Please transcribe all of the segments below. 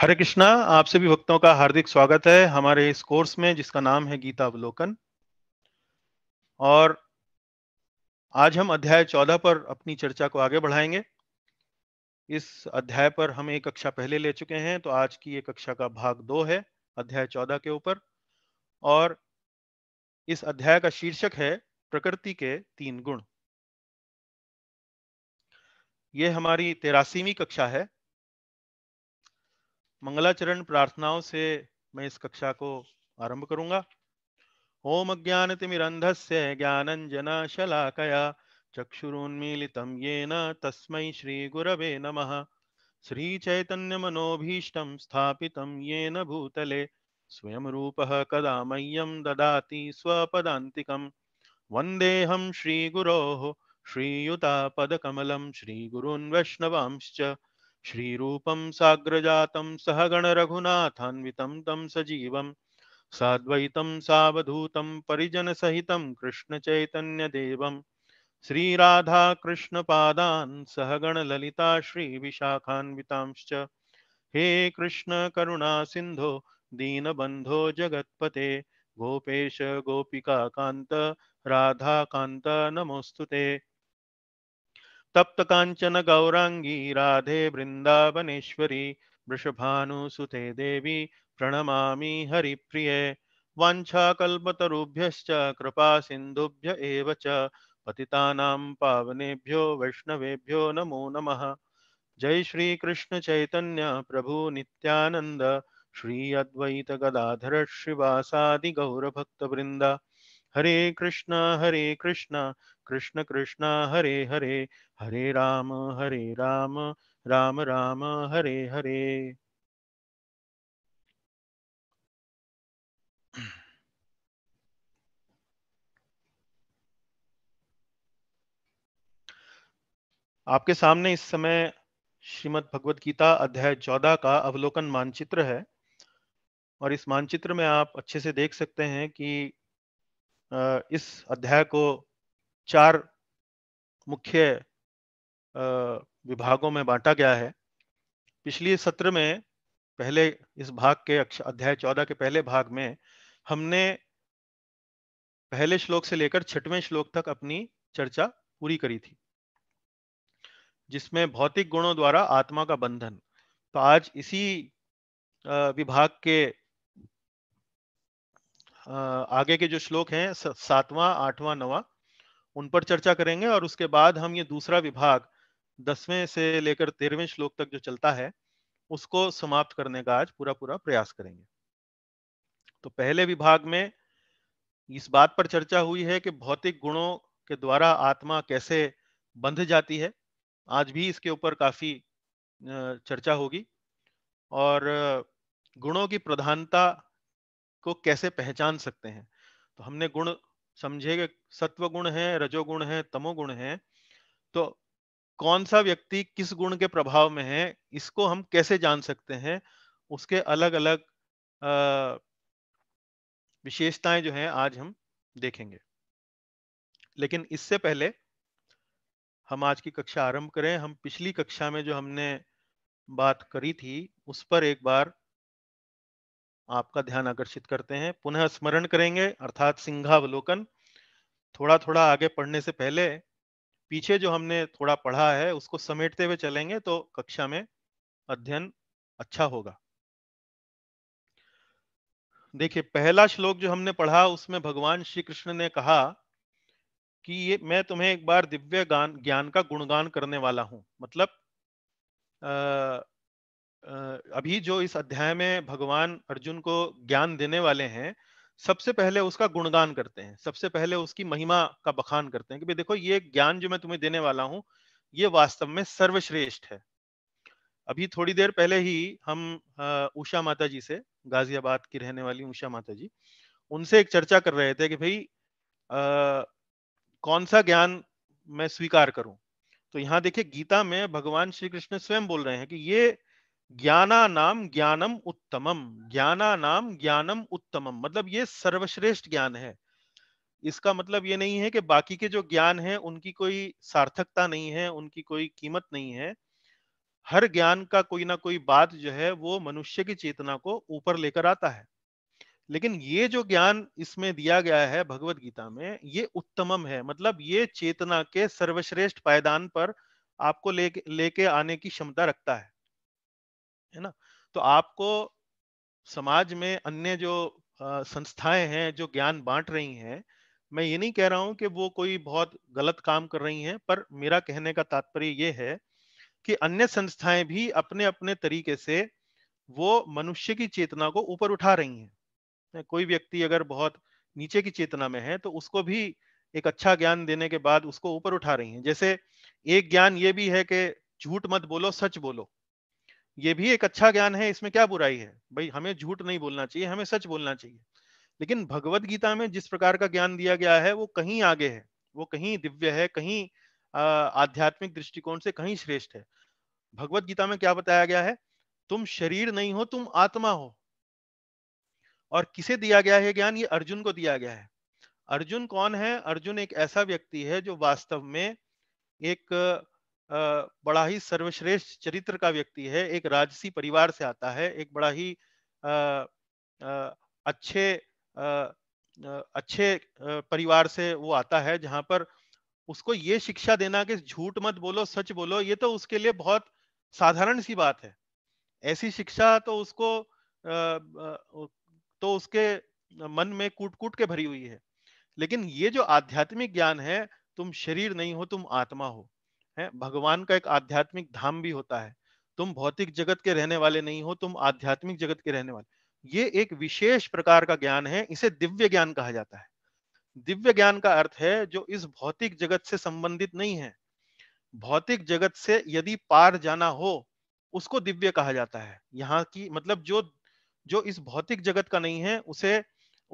हरे कृष्णा आप सभी भक्तों का हार्दिक स्वागत है हमारे इस कोर्स में जिसका नाम है गीता अवलोकन और आज हम अध्याय चौदह पर अपनी चर्चा को आगे बढ़ाएंगे इस अध्याय पर हम एक कक्षा पहले ले चुके हैं तो आज की एक कक्षा का भाग दो है अध्याय चौदह के ऊपर और इस अध्याय का शीर्षक है प्रकृति के तीन गुण ये हमारी तेरासीवी कक्षा है मंगलाचरण प्रार्थनाओं से मैं इस कक्षा को आरंभ करूंगा ओम तिमिरंध से ज्ञानंजन शलाकया चक्षुरोन्मीलितं येन नम श्री चैतन्य मनोभीष्ट स्थापित येन भूतले स्वयं रूप कदा मह्यम ददाति स्वपदान्तिकं वन्देऽहं श्रीगुरोः श्रीयुतापदकमलं श्रीगुरून् वैष्णवांश्च श्रीरूपं साग्रजातं सहगणरघुनाथान्वितं तं सजीवं साद्वैतं सावधूतं परिजनसहितं कृष्णचैतन्यदेवं श्रीराधाकृष्णपादान् सहगणललिता श्रीविशाखान्वितांश्च हे कृष्ण करुणा सिंधो दीनबन्धो जगत्पते गोपेश गोपिकान्त राधाकान्त नमोऽस्तु ते कांचन गौरांगी राधे वृंदावनेश्वरी वृषभानुसुते देवी प्रणमा हरिप्रिये वाञ्छाकल्पतरुभ्यश्च कृपा सिंधुभ्य पति पावनेभ्यो वैष्णवेभ्यो नमो नम जय श्री कृष्ण चैतन्य प्रभु नित्यानन्द श्री अद्वैत गदाधर गौरभक्तवृंद हरे कृष्ण हरे कृष्ण कृष्ण कृष्ण हरे हरे हरे राम हरे राम राम राम हरे हरे आपके सामने इस समय श्रीमद भगवत गीता अध्याय चौदह का अवलोकन मानचित्र है और इस मानचित्र में आप अच्छे से देख सकते हैं कि इस अध्याय को चार मुख्य विभागों में बांटा गया है पिछले सत्र में पहले इस भाग के अध्याय चौदह के पहले भाग में हमने पहले श्लोक से लेकर छठवें श्लोक तक अपनी चर्चा पूरी करी थी जिसमें भौतिक गुणों द्वारा आत्मा का बंधन तो आज इसी विभाग के आगे के जो श्लोक हैं सातवां आठवां नवा उन पर चर्चा करेंगे और उसके बाद हम ये दूसरा विभाग दसवें से लेकर तेरहवें श्लोक तक जो चलता है उसको समाप्त करने का आज पूरा पूरा प्रयास करेंगे तो पहले विभाग में इस बात पर चर्चा हुई है कि भौतिक गुणों के द्वारा आत्मा कैसे बंध जाती है आज भी इसके ऊपर काफी चर्चा होगी और गुणों की प्रधानता को कैसे पहचान सकते हैं तो हमने गुण समझे कि सत्व गुण है रजोगुण है तमोगुण है तो कौन सा व्यक्ति किस गुण के प्रभाव में है इसको हम कैसे जान सकते हैं उसके अलग अलग विशेषताएं जो हैं आज हम देखेंगे लेकिन इससे पहले हम आज की कक्षा आरंभ करें हम पिछली कक्षा में जो हमने बात करी थी उस पर एक बार आपका ध्यान आकर्षित करते हैं पुनः स्मरण करेंगे अर्थात सिंघावलोकन थोड़ा थोड़ा आगे पढ़ने से पहले पीछे जो हमने थोड़ा पढ़ा है उसको समेटते हुए चलेंगे तो कक्षा में अध्ययन अच्छा होगा देखिए पहला श्लोक जो हमने पढ़ा उसमें भगवान श्री कृष्ण ने कहा कि ये मैं तुम्हें एक बार दिव्य ज्ञान का गुणगान करने वाला हूं मतलब अभी जो इस अध्याय में भगवान अर्जुन को ज्ञान देने वाले हैं सबसे पहले उसका गुणगान करते हैं सबसे पहले उसकी महिमा का बखान करते हैं कि भाई देखो ये ज्ञान जो मैं तुम्हें देने वाला हूँ ये वास्तव में सर्वश्रेष्ठ है अभी थोड़ी देर पहले ही हम उषा माता जी से गाजियाबाद की रहने वाली उषा माता जी उनसे एक चर्चा कर रहे थे कि भाई कौन सा ज्ञान मैं स्वीकार करूं तो यहाँ देखिए गीता में भगवान श्री कृष्ण स्वयं बोल रहे हैं कि ये ज्ञाना नाम ज्ञानम उत्तमम ज्ञाना नाम ज्ञानम उत्तमम मतलब ये सर्वश्रेष्ठ ज्ञान है इसका मतलब ये नहीं है कि बाकी के जो ज्ञान है उनकी कोई सार्थकता नहीं है उनकी कोई कीमत नहीं है हर ज्ञान का कोई ना कोई बात जो है वो मनुष्य की चेतना को ऊपर लेकर आता है लेकिन ये जो ज्ञान इसमें दिया गया है भगवत गीता में ये उत्तमम है मतलब ये चेतना के सर्वश्रेष्ठ पायदान पर आपको लेके लेके आने की क्षमता रखता है है ना तो आपको समाज में अन्य जो संस्थाएं हैं जो ज्ञान बांट रही हैं मैं ये नहीं कह रहा हूं कि वो कोई बहुत गलत काम कर रही हैं पर मेरा कहने का तात्पर्य ये है कि अन्य संस्थाएं भी अपने अपने तरीके से वो मनुष्य की चेतना को ऊपर उठा रही हैं कोई व्यक्ति अगर बहुत नीचे की चेतना में है तो उसको भी एक अच्छा ज्ञान देने के बाद उसको ऊपर उठा रही हैं जैसे एक ज्ञान ये भी है कि झूठ मत बोलो सच बोलो ये भी एक अच्छा ज्ञान है इसमें क्या बुराई है भाई हमें झूठ नहीं बोलना चाहिए हमें सच बोलना चाहिए लेकिन भगवत गीता में जिस प्रकार का ज्ञान दिया गया है वो कहीं आगे है वो कहीं दिव्य है कहीं आध्यात्मिक दृष्टिकोण से कहीं श्रेष्ठ है भगवत गीता में क्या बताया गया है तुम शरीर नहीं हो तुम आत्मा हो और किसे दिया गया है ज्ञान ये अर्जुन को दिया गया है अर्जुन कौन है अर्जुन एक ऐसा व्यक्ति है जो वास्तव में एक बड़ा ही सर्वश्रेष्ठ चरित्र का व्यक्ति है एक राजसी परिवार से आता है एक बड़ा ही अच्छे अच्छे परिवार से वो आता है जहाँ पर उसको ये शिक्षा देना कि झूठ मत बोलो सच बोलो ये तो उसके लिए बहुत साधारण सी बात है ऐसी शिक्षा तो उसको तो उसके मन में कूट कूट के भरी हुई है लेकिन ये जो आध्यात्मिक ज्ञान है तुम शरीर नहीं हो तुम आत्मा हो है भगवान का एक आध्यात्मिक धाम भी होता है तुम भौतिक जगत के रहने वाले नहीं हो तुम आध्यात्मिक जगत के रहने वाले ये एक विशेष प्रकार का ज्ञान है इसे दिव्य ज्ञान कहा जाता है दिव्य ज्ञान का अर्थ है जो इस भौतिक जगत से संबंधित नहीं है भौतिक जगत से यदि पार जाना हो उसको दिव्य कहा जाता है यहाँ की मतलब जो जो इस भौतिक जगत का नहीं है उसे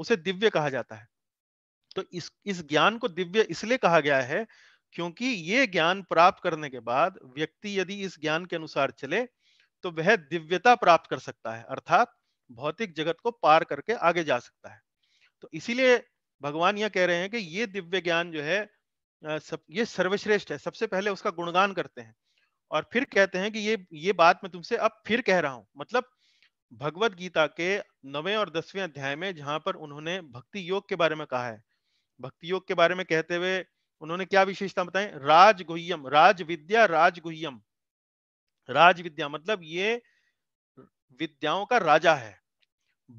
उसे दिव्य कहा जाता है तो इस इस ज्ञान को दिव्य इसलिए कहा गया है क्योंकि ये ज्ञान प्राप्त करने के बाद व्यक्ति यदि इस ज्ञान के अनुसार चले तो वह दिव्यता प्राप्त कर सकता है अर्थात भौतिक जगत को पार करके आगे जा सकता है तो इसीलिए भगवान यह कह रहे हैं कि ये दिव्य ज्ञान जो है सब ये सर्वश्रेष्ठ है सबसे पहले उसका गुणगान करते हैं और फिर कहते हैं कि ये ये बात मैं तुमसे अब फिर कह रहा हूं मतलब भगवत गीता के नवे और दसवें अध्याय में जहां पर उन्होंने भक्ति योग के बारे में कहा है भक्ति योग के बारे में कहते हुए उन्होंने क्या विशेषता बताए राजगुह्यम विद्या राजगुह्यम विद्या मतलब ये विद्याओं का राजा है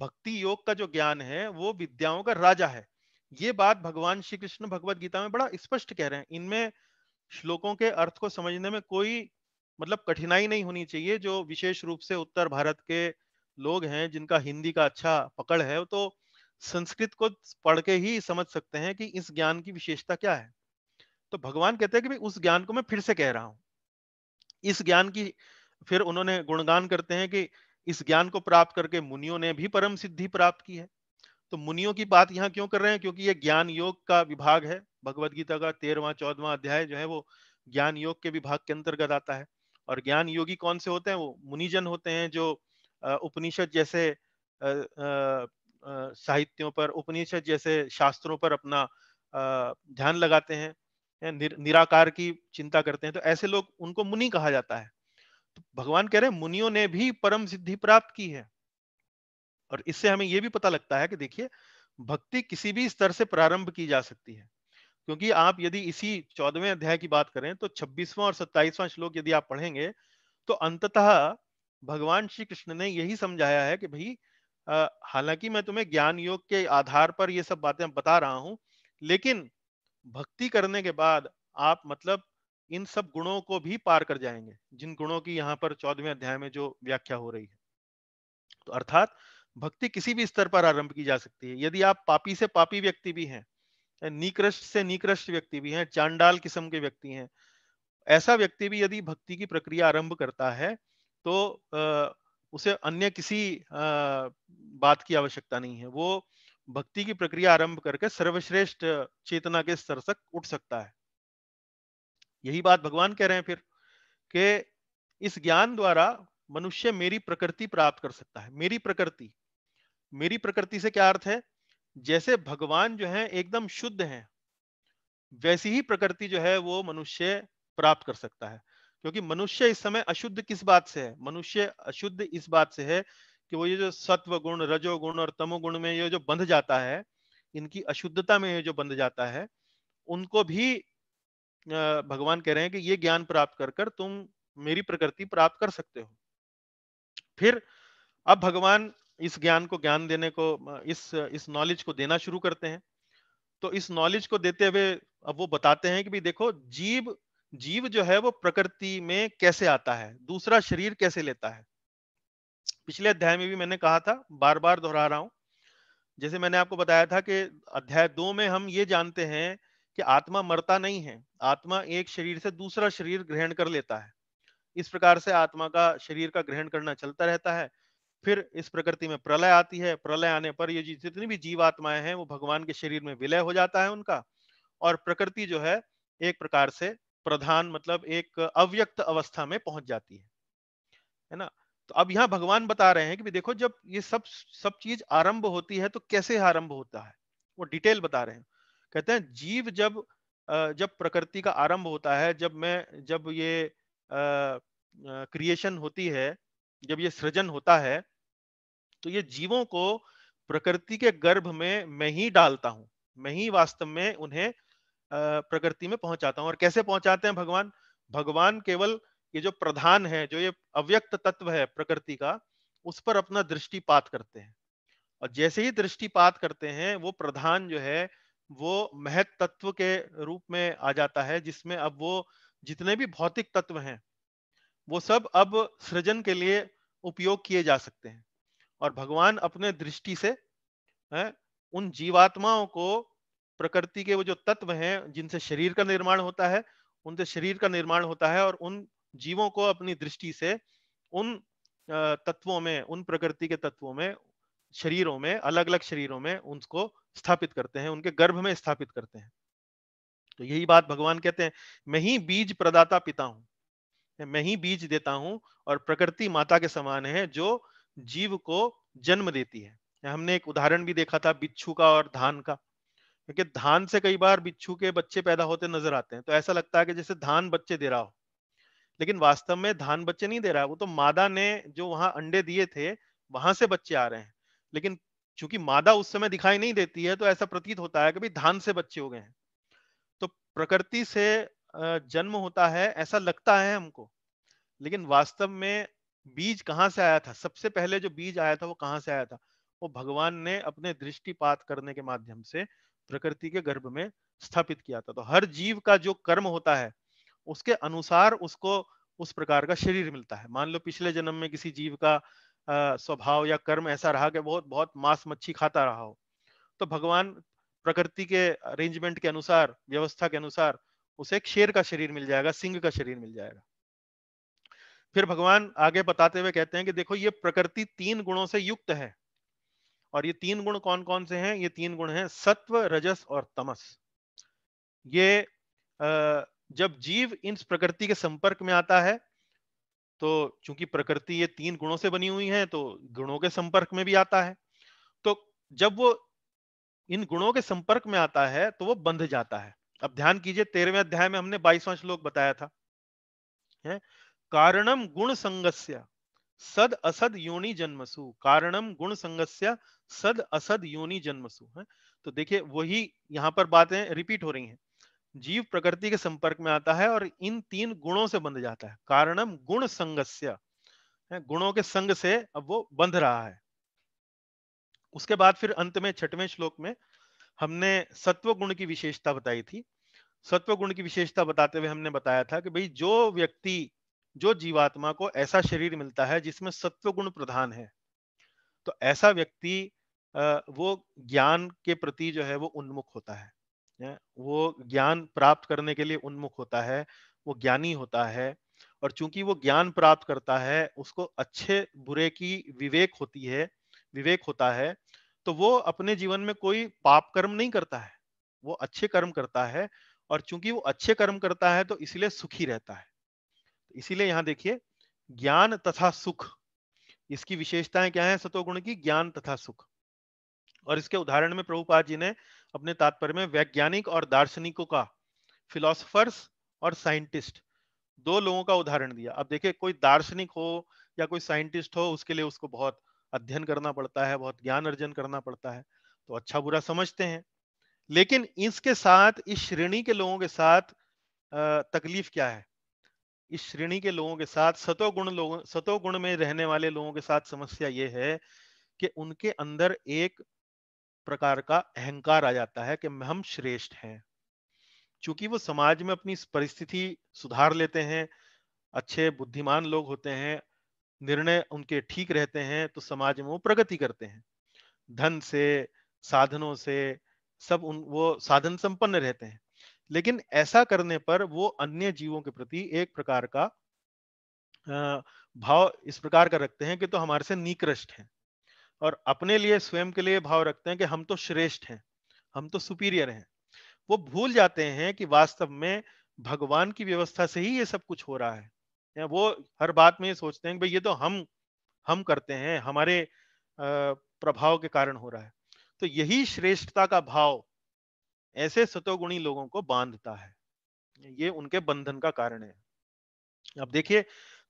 भक्ति योग का जो ज्ञान है वो विद्याओं का राजा है ये बात भगवान श्री कृष्ण भगवत गीता में बड़ा स्पष्ट कह रहे हैं इनमें श्लोकों के अर्थ को समझने में कोई मतलब कठिनाई नहीं होनी चाहिए जो विशेष रूप से उत्तर भारत के लोग हैं जिनका हिंदी का अच्छा पकड़ है तो संस्कृत को पढ़ के ही समझ सकते हैं कि इस ज्ञान की विशेषता क्या है तो भगवान कहते हैं कि भाई उस ज्ञान को मैं फिर से कह रहा हूं इस ज्ञान की फिर उन्होंने गुणगान करते हैं कि इस ज्ञान को प्राप्त करके मुनियों ने भी परम सिद्धि प्राप्त की है तो मुनियों की बात यहाँ क्यों कर रहे हैं क्योंकि ये ज्ञान योग का विभाग है भगवत गीता का तेरहवा चौदवा अध्याय जो है वो ज्ञान योग के विभाग के अंतर्गत आता है और ज्ञान योगी कौन से होते हैं वो मुनिजन होते हैं जो उपनिषद जैसे साहित्यों पर उपनिषद जैसे शास्त्रों पर अपना ध्यान लगाते हैं या निर, निराकार की चिंता करते हैं तो ऐसे लोग उनको मुनि कहा जाता है तो भगवान कह रहे हैं मुनियों ने भी परम सिद्धि प्राप्त की है और इससे हमें यह भी पता लगता है कि देखिए भक्ति किसी भी स्तर से प्रारंभ की जा सकती है क्योंकि आप यदि इसी चौदहवें अध्याय की बात करें तो छब्बीसवां और सत्ताईसवां श्लोक यदि आप पढ़ेंगे तो अंततः भगवान श्री कृष्ण ने यही समझाया है कि भाई हालांकि मैं तुम्हें ज्ञान योग के आधार पर ये सब बातें बता रहा हूं लेकिन भक्ति करने के बाद आप मतलब इन सब गुणों को भी पार कर जाएंगे जिन गुणों की यहाँ पर चौदहवें अध्याय में जो व्याख्या हो रही है तो अर्थात भक्ति किसी भी स्तर पर आरंभ की जा सकती है यदि आप पापी से पापी व्यक्ति भी हैं निकृष्ट से निकृष्ट व्यक्ति भी हैं चांडाल किस्म के व्यक्ति हैं ऐसा व्यक्ति भी यदि भक्ति की प्रक्रिया आरंभ करता है तो उसे अन्य किसी बात की आवश्यकता नहीं है वो भक्ति की प्रक्रिया आरंभ करके सर्वश्रेष्ठ चेतना के स्तर तक उठ सकता है यही बात भगवान कह रहे हैं फिर कि इस ज्ञान द्वारा मनुष्य मेरी प्रकृति प्राप्त कर सकता है मेरी प्रकृति मेरी प्रकृति से क्या अर्थ है जैसे भगवान जो है एकदम शुद्ध है वैसी ही प्रकृति जो है वो मनुष्य प्राप्त कर सकता है क्योंकि मनुष्य इस समय अशुद्ध किस बात से है मनुष्य अशुद्ध इस बात से है कि वो ये जो सत्व गुण रजोगुण और तमोगुण में ये जो बंध जाता है इनकी अशुद्धता में ये जो बंध जाता है उनको भी भगवान कह रहे हैं कि ये ज्ञान प्राप्त कर कर तुम मेरी प्रकृति प्राप्त कर सकते हो फिर अब भगवान इस ज्ञान को ज्ञान देने को इस इस नॉलेज को देना शुरू करते हैं तो इस नॉलेज को देते हुए अब वो बताते हैं कि भी देखो जीव जीव जो है वो प्रकृति में कैसे आता है दूसरा शरीर कैसे लेता है पिछले अध्याय में भी मैंने कहा था बार बार दोहरा रहा हूं जैसे मैंने आपको बताया था कि अध्याय दो में हम ये जानते हैं कि आत्मा मरता नहीं है आत्मा एक शरीर से दूसरा शरीर ग्रहण कर लेता है इस प्रकार से आत्मा का शरीर का ग्रहण करना चलता रहता है फिर इस प्रकृति में प्रलय आती है प्रलय आने पर ये जितनी भी जीव आत्माएं हैं वो भगवान के शरीर में विलय हो जाता है उनका और प्रकृति जो है एक प्रकार से प्रधान मतलब एक अव्यक्त अवस्था में पहुंच जाती है है ना तो अब यहाँ भगवान बता रहे हैं कि देखो जब ये सब सब चीज आरंभ होती है तो कैसे आरंभ होता है वो डिटेल बता रहे हैं कहते हैं जीव जब जब प्रकृति का आरंभ होता है जब मैं जब ये क्रिएशन होती है जब ये सृजन होता है तो ये जीवों को प्रकृति के गर्भ में मैं ही डालता हूं मैं ही वास्तव में उन्हें प्रकृति में पहुंचाता हूँ और कैसे पहुंचाते हैं भगवान भगवान केवल ये जो प्रधान है जो ये अव्यक्त तत्व है प्रकृति का उस पर अपना दृष्टिपात करते हैं और जैसे ही दृष्टिपात करते हैं वो प्रधान जो है वो महत तत्व के रूप में आ जाता है जिसमें अब वो जितने भी भौतिक तत्व हैं वो सब अब सृजन के लिए उपयोग किए जा सकते हैं और भगवान अपने दृष्टि से है, उन जीवात्माओं को प्रकृति के वो जो तत्व हैं जिनसे शरीर का निर्माण होता है उनसे शरीर का निर्माण होता है और उन जीवों को अपनी दृष्टि से उन तत्वों में उन प्रकृति के तत्वों में शरीरों में अलग अलग शरीरों में उनको स्थापित करते हैं उनके गर्भ में स्थापित करते हैं तो यही बात भगवान कहते हैं मैं ही बीज प्रदाता पिता हूं मैं ही बीज देता हूं और प्रकृति माता के समान है जो जीव को जन्म देती है हमने एक उदाहरण भी देखा था बिच्छू का और धान का क्योंकि धान से कई बार बिच्छू के बच्चे पैदा होते नजर आते हैं तो ऐसा लगता है कि जैसे धान बच्चे दे रहा हो लेकिन वास्तव में धान बच्चे नहीं दे रहा है वो तो मादा ने जो वहां अंडे दिए थे वहां से बच्चे आ रहे हैं लेकिन चूंकि मादा उस समय दिखाई नहीं देती है तो ऐसा प्रतीत होता है कि भाई धान से बच्चे हो गए हैं तो प्रकृति से जन्म होता है ऐसा लगता है हमको लेकिन वास्तव में बीज कहाँ से आया था सबसे पहले जो बीज आया था वो कहाँ से आया था वो भगवान ने अपने दृष्टिपात करने के माध्यम से प्रकृति के गर्भ में स्थापित किया था तो हर जीव का जो कर्म होता है उसके अनुसार उसको उस प्रकार का शरीर मिलता है मान लो पिछले जन्म में किसी जीव का स्वभाव या कर्म ऐसा रहा कि बहुत बहुत मांस मच्छी खाता रहा हो तो भगवान प्रकृति के अरेंजमेंट के अनुसार व्यवस्था के अनुसार उसे एक शेर का शरीर मिल जाएगा सिंह का शरीर मिल जाएगा फिर भगवान आगे बताते हुए कहते हैं कि देखो ये प्रकृति तीन गुणों से युक्त है और ये तीन गुण कौन कौन से हैं ये तीन गुण हैं सत्व रजस और तमस ये जब जीव इन प्रकृति के संपर्क में आता है तो चूंकि प्रकृति ये तीन गुणों से बनी हुई है तो गुणों के संपर्क में भी आता है तो जब वो इन गुणों के संपर्क में आता है तो वो बंध जाता है अब ध्यान कीजिए तेरहवें अध्याय में हमने बाईसवां श्लोक बताया था है? कारणम गुण संगस्य सद असद योनि जन्मसु कारणम गुण संगस्य सद असद योनि जन्मसु है तो देखिए वही यहाँ पर बातें रिपीट हो रही हैं जीव प्रकृति के संपर्क में आता है और इन तीन गुणों से बंध जाता है कारणम गुण संगस्य गुणों के संग से अब वो बंध रहा है उसके बाद फिर अंत में छठवें श्लोक में हमने सत्व गुण की विशेषता बताई थी सत्व गुण की विशेषता बताते हुए हमने बताया था कि भाई जो व्यक्ति जो जीवात्मा को ऐसा शरीर मिलता है जिसमें सत्व गुण प्रधान है तो ऐसा व्यक्ति वो ज्ञान के प्रति जो है वो उन्मुख होता है वो ज्ञान प्राप्त करने के लिए उन्मुख होता है वो ज्ञानी होता है और चूंकि वो ज्ञान प्राप्त करता है उसको अच्छे बुरे की विवेक होती है विवेक होता है तो वो अपने जीवन में कोई पाप कर्म नहीं करता है वो अच्छे कर्म करता है और चूंकि वो अच्छे कर्म करता है तो इसलिए सुखी रहता है इसीलिए यहाँ देखिए ज्ञान तथा सुख इसकी विशेषताएं क्या है सतोगुण की ज्ञान तथा सुख और इसके उदाहरण में प्रभुपाद जी ने अपने तात्पर्य में वैज्ञानिक और दार्शनिकों का फिलोसफर्स और साइंटिस्ट दो लोगों का उदाहरण दिया अब देखिए कोई दार्शनिक हो या कोई साइंटिस्ट हो उसके लिए उसको बहुत अध्ययन करना पड़ता है बहुत ज्ञान अर्जन करना पड़ता है तो अच्छा बुरा समझते हैं लेकिन इसके साथ इस श्रेणी के लोगों के साथ तकलीफ क्या है इस श्रेणी के लोगों के साथ सतोगुण लोगों सतोगुण में रहने वाले लोगों के साथ समस्या ये है कि उनके अंदर एक प्रकार का अहंकार आ जाता है कि हम श्रेष्ठ हैं क्योंकि वो समाज में अपनी परिस्थिति सुधार लेते हैं अच्छे बुद्धिमान लोग होते हैं निर्णय उनके ठीक रहते हैं तो समाज में वो प्रगति करते हैं धन से साधनों से सब उन वो साधन संपन्न रहते हैं लेकिन ऐसा करने पर वो अन्य जीवों के प्रति एक प्रकार का भाव इस प्रकार का रखते हैं कि तो हमारे से निकृष्ट है और अपने लिए स्वयं के लिए भाव रखते हैं कि हम तो श्रेष्ठ हैं हम तो सुपीरियर हैं वो भूल जाते हैं कि वास्तव में भगवान की व्यवस्था से ही ये सब कुछ हो रहा है या वो हर बात में ये सोचते हैं भाई ये तो हम हम करते हैं हमारे प्रभाव के कारण हो रहा है तो यही श्रेष्ठता का भाव ऐसे सतोगुणी लोगों को बांधता है ये उनके बंधन का कारण है अब देखिए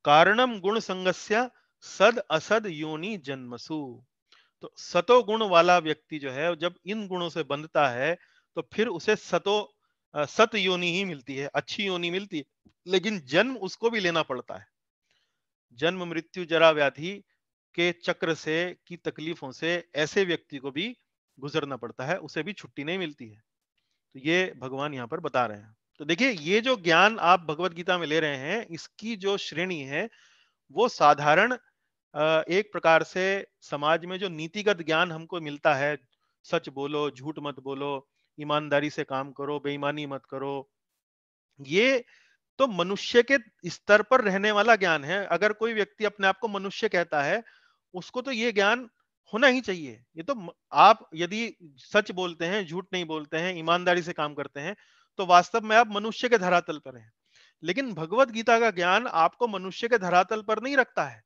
कारणम गुण संगस्या सद असद योनि जन्मसु तो सतो गुण वाला व्यक्ति जो है जब इन गुणों से बंधता है तो फिर उसे सतो सत योनि ही मिलती है अच्छी योनि मिलती है लेकिन जन्म उसको भी लेना पड़ता है जन्म मृत्यु जरा व्याधि के चक्र से की तकलीफों से ऐसे व्यक्ति को भी गुजरना पड़ता है उसे भी छुट्टी नहीं मिलती है तो ये भगवान यहाँ पर बता रहे हैं तो देखिए ये जो ज्ञान आप भगवत गीता में ले रहे हैं इसकी जो श्रेणी है वो साधारण एक प्रकार से समाज में जो नीतिगत ज्ञान हमको मिलता है सच बोलो झूठ मत बोलो ईमानदारी से काम करो बेईमानी मत करो ये तो मनुष्य के स्तर पर रहने वाला ज्ञान है अगर कोई व्यक्ति अपने आप को मनुष्य कहता है उसको तो ये ज्ञान होना ही चाहिए ये तो आप यदि सच बोलते हैं झूठ नहीं बोलते हैं ईमानदारी से काम करते हैं तो वास्तव में आप मनुष्य के धरातल पर हैं लेकिन भगवत गीता का ज्ञान आपको मनुष्य के धरातल पर नहीं रखता है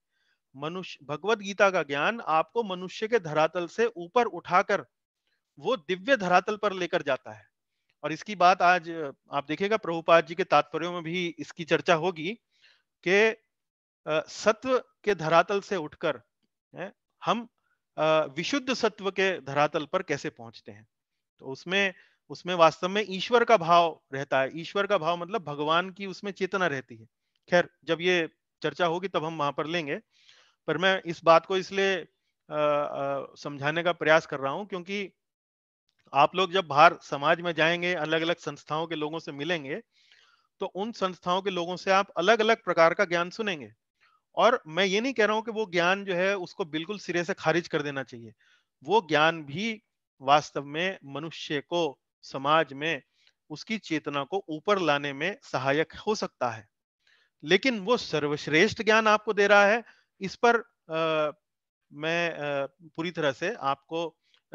मनुष्य भगवत गीता का ज्ञान आपको मनुष्य के धरातल से ऊपर उठाकर वो दिव्य धरातल पर लेकर जाता है और इसकी बात आज आप देखेगा प्रभुपाद जी के तात्पर्यों में भी इसकी चर्चा होगी कि सत्व के धरातल से उठकर हम विशुद्ध सत्व के धरातल पर कैसे पहुंचते हैं तो उसमें उसमें वास्तव में ईश्वर का भाव रहता है ईश्वर का भाव मतलब भगवान की उसमें चेतना रहती है खैर जब ये चर्चा होगी तब हम वहां पर लेंगे पर मैं इस बात को इसलिए समझाने का प्रयास कर रहा हूं क्योंकि आप लोग जब बाहर समाज में जाएंगे अलग अलग संस्थाओं के लोगों से मिलेंगे तो उन संस्थाओं के लोगों से आप अलग अलग प्रकार का ज्ञान सुनेंगे और मैं ये नहीं कह रहा हूं कि वो ज्ञान जो है उसको बिल्कुल सिरे से खारिज कर देना चाहिए वो ज्ञान भी वास्तव में मनुष्य को समाज में उसकी चेतना को ऊपर लाने में सहायक हो सकता है लेकिन वो सर्वश्रेष्ठ ज्ञान आपको दे रहा है इस पर आ, मैं आ, पूरी तरह से आपको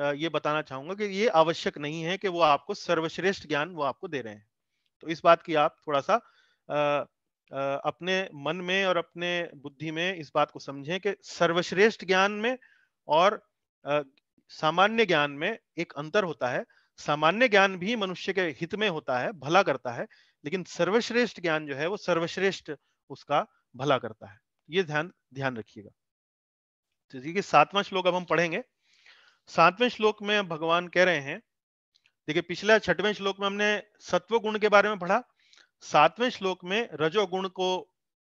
आ, ये बताना चाहूंगा कि ये आवश्यक नहीं है कि वो आपको सर्वश्रेष्ठ ज्ञान वो आपको दे रहे हैं तो इस बात की आप थोड़ा सा आ, अपने मन में और अपने बुद्धि में इस बात को समझें कि सर्वश्रेष्ठ ज्ञान में और सामान्य ज्ञान में एक अंतर होता है सामान्य ज्ञान भी मनुष्य के हित में होता है भला करता है लेकिन सर्वश्रेष्ठ ज्ञान जो है वो सर्वश्रेष्ठ उसका भला करता है ये ध्यान ध्यान रखिएगा देखिए सातवां श्लोक अब हम पढ़ेंगे सातवें श्लोक में भगवान कह रहे हैं देखिए पिछले छठवें श्लोक में हमने सत्व गुण के बारे में पढ़ा सातवें श्लोक में रजोगुण को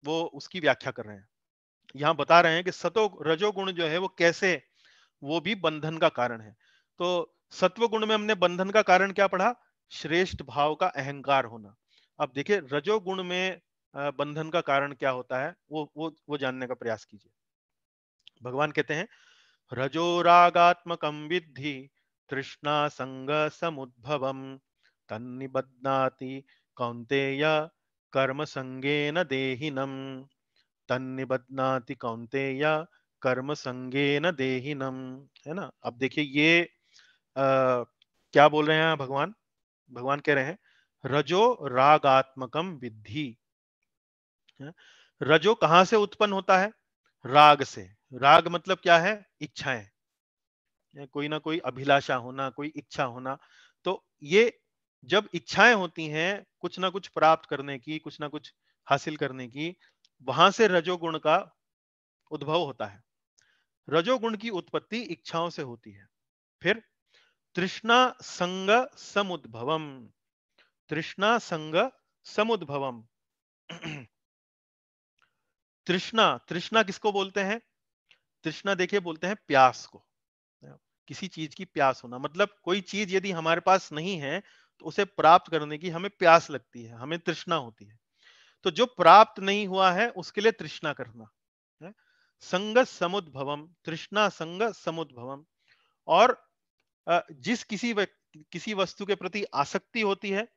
वो उसकी व्याख्या कर रहे हैं यहां बता रहे हैं कि सतो रजोगुण जो है वो कैसे वो भी बंधन का कारण है तो सत्व गुण में हमने बंधन का कारण क्या पढ़ा श्रेष्ठ भाव का अहंकार होना अब देखिए रजोगुण में बंधन का कारण क्या होता है वो वो वो जानने का प्रयास कीजिए भगवान कहते हैं रजो रागात्मकम विद्धि तृष्णा संग समुद्भवम तन्निबध्नाति कौंतेय कर्म संगेन देहिनम तन्निबध्नाति कौंतेय कर्म संगेन देहिनम है ना अब देखिए ये आ, क्या बोल रहे हैं भगवान भगवान कह रहे हैं रजो रागात्मकम विद्धि रजो कहां से उत्पन्न होता है राग से राग मतलब क्या है इच्छाएं कोई ना कोई अभिलाषा होना कोई इच्छा होना तो ये जब इच्छाएं होती हैं कुछ ना कुछ प्राप्त करने की कुछ ना कुछ हासिल करने की वहां से रजोगुण का उद्भव होता है रजोगुण की उत्पत्ति इच्छाओं से होती है फिर तृष्णा संग समुद्भवम तृष्णा संग समुद्भवम तृष्णा तृष्णा किसको बोलते हैं तृष्णा देखिए बोलते हैं प्यास को किसी चीज की प्यास होना मतलब कोई चीज यदि हमारे पास नहीं है तो उसे प्राप्त करने की हमें प्यास लगती है हमें तृष्णा होती है तो जो प्राप्त नहीं हुआ है उसके लिए तृष्णा करना है? संग समुद्भवम तृष्णा संग समुद्भवम और जिस किसी किसी वस्तु के प्रति आसक्ति होती है,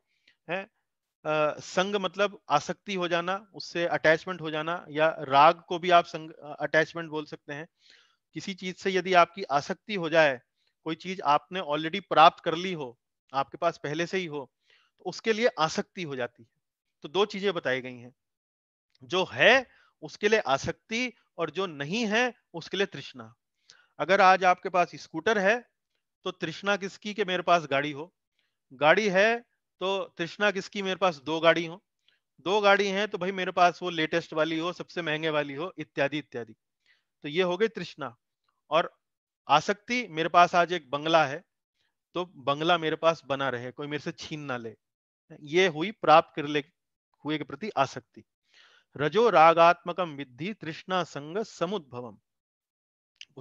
है संग मतलब आसक्ति हो जाना उससे अटैचमेंट हो जाना या राग को भी आप संग अटैचमेंट बोल सकते हैं किसी चीज से यदि आपकी आसक्ति हो जाए कोई चीज आपने ऑलरेडी प्राप्त कर ली हो आपके पास पहले से ही हो तो उसके लिए आसक्ति हो जाती है तो दो चीजें बताई गई हैं जो है उसके लिए आसक्ति और जो नहीं है उसके लिए तृष्णा अगर आज आपके पास स्कूटर है तो तृष्णा किसकी के मेरे पास गाड़ी हो गाड़ी है तो तृष्णा किसकी मेरे पास दो गाड़ी हो दो गाड़ी है तो भाई मेरे पास वो लेटेस्ट वाली हो सबसे महंगे वाली हो इत्यादि इत्यादि तो ये हो गई तृष्णा और आसक्ति मेरे पास आज एक बंगला है तो बंगला मेरे पास बना रहे कोई मेरे से छीन ना ले ये हुई प्राप्त कर ले हुए के प्रति आसक्ति रजो रागात्मकम विद्धि तृष्णा संग समुद्भवम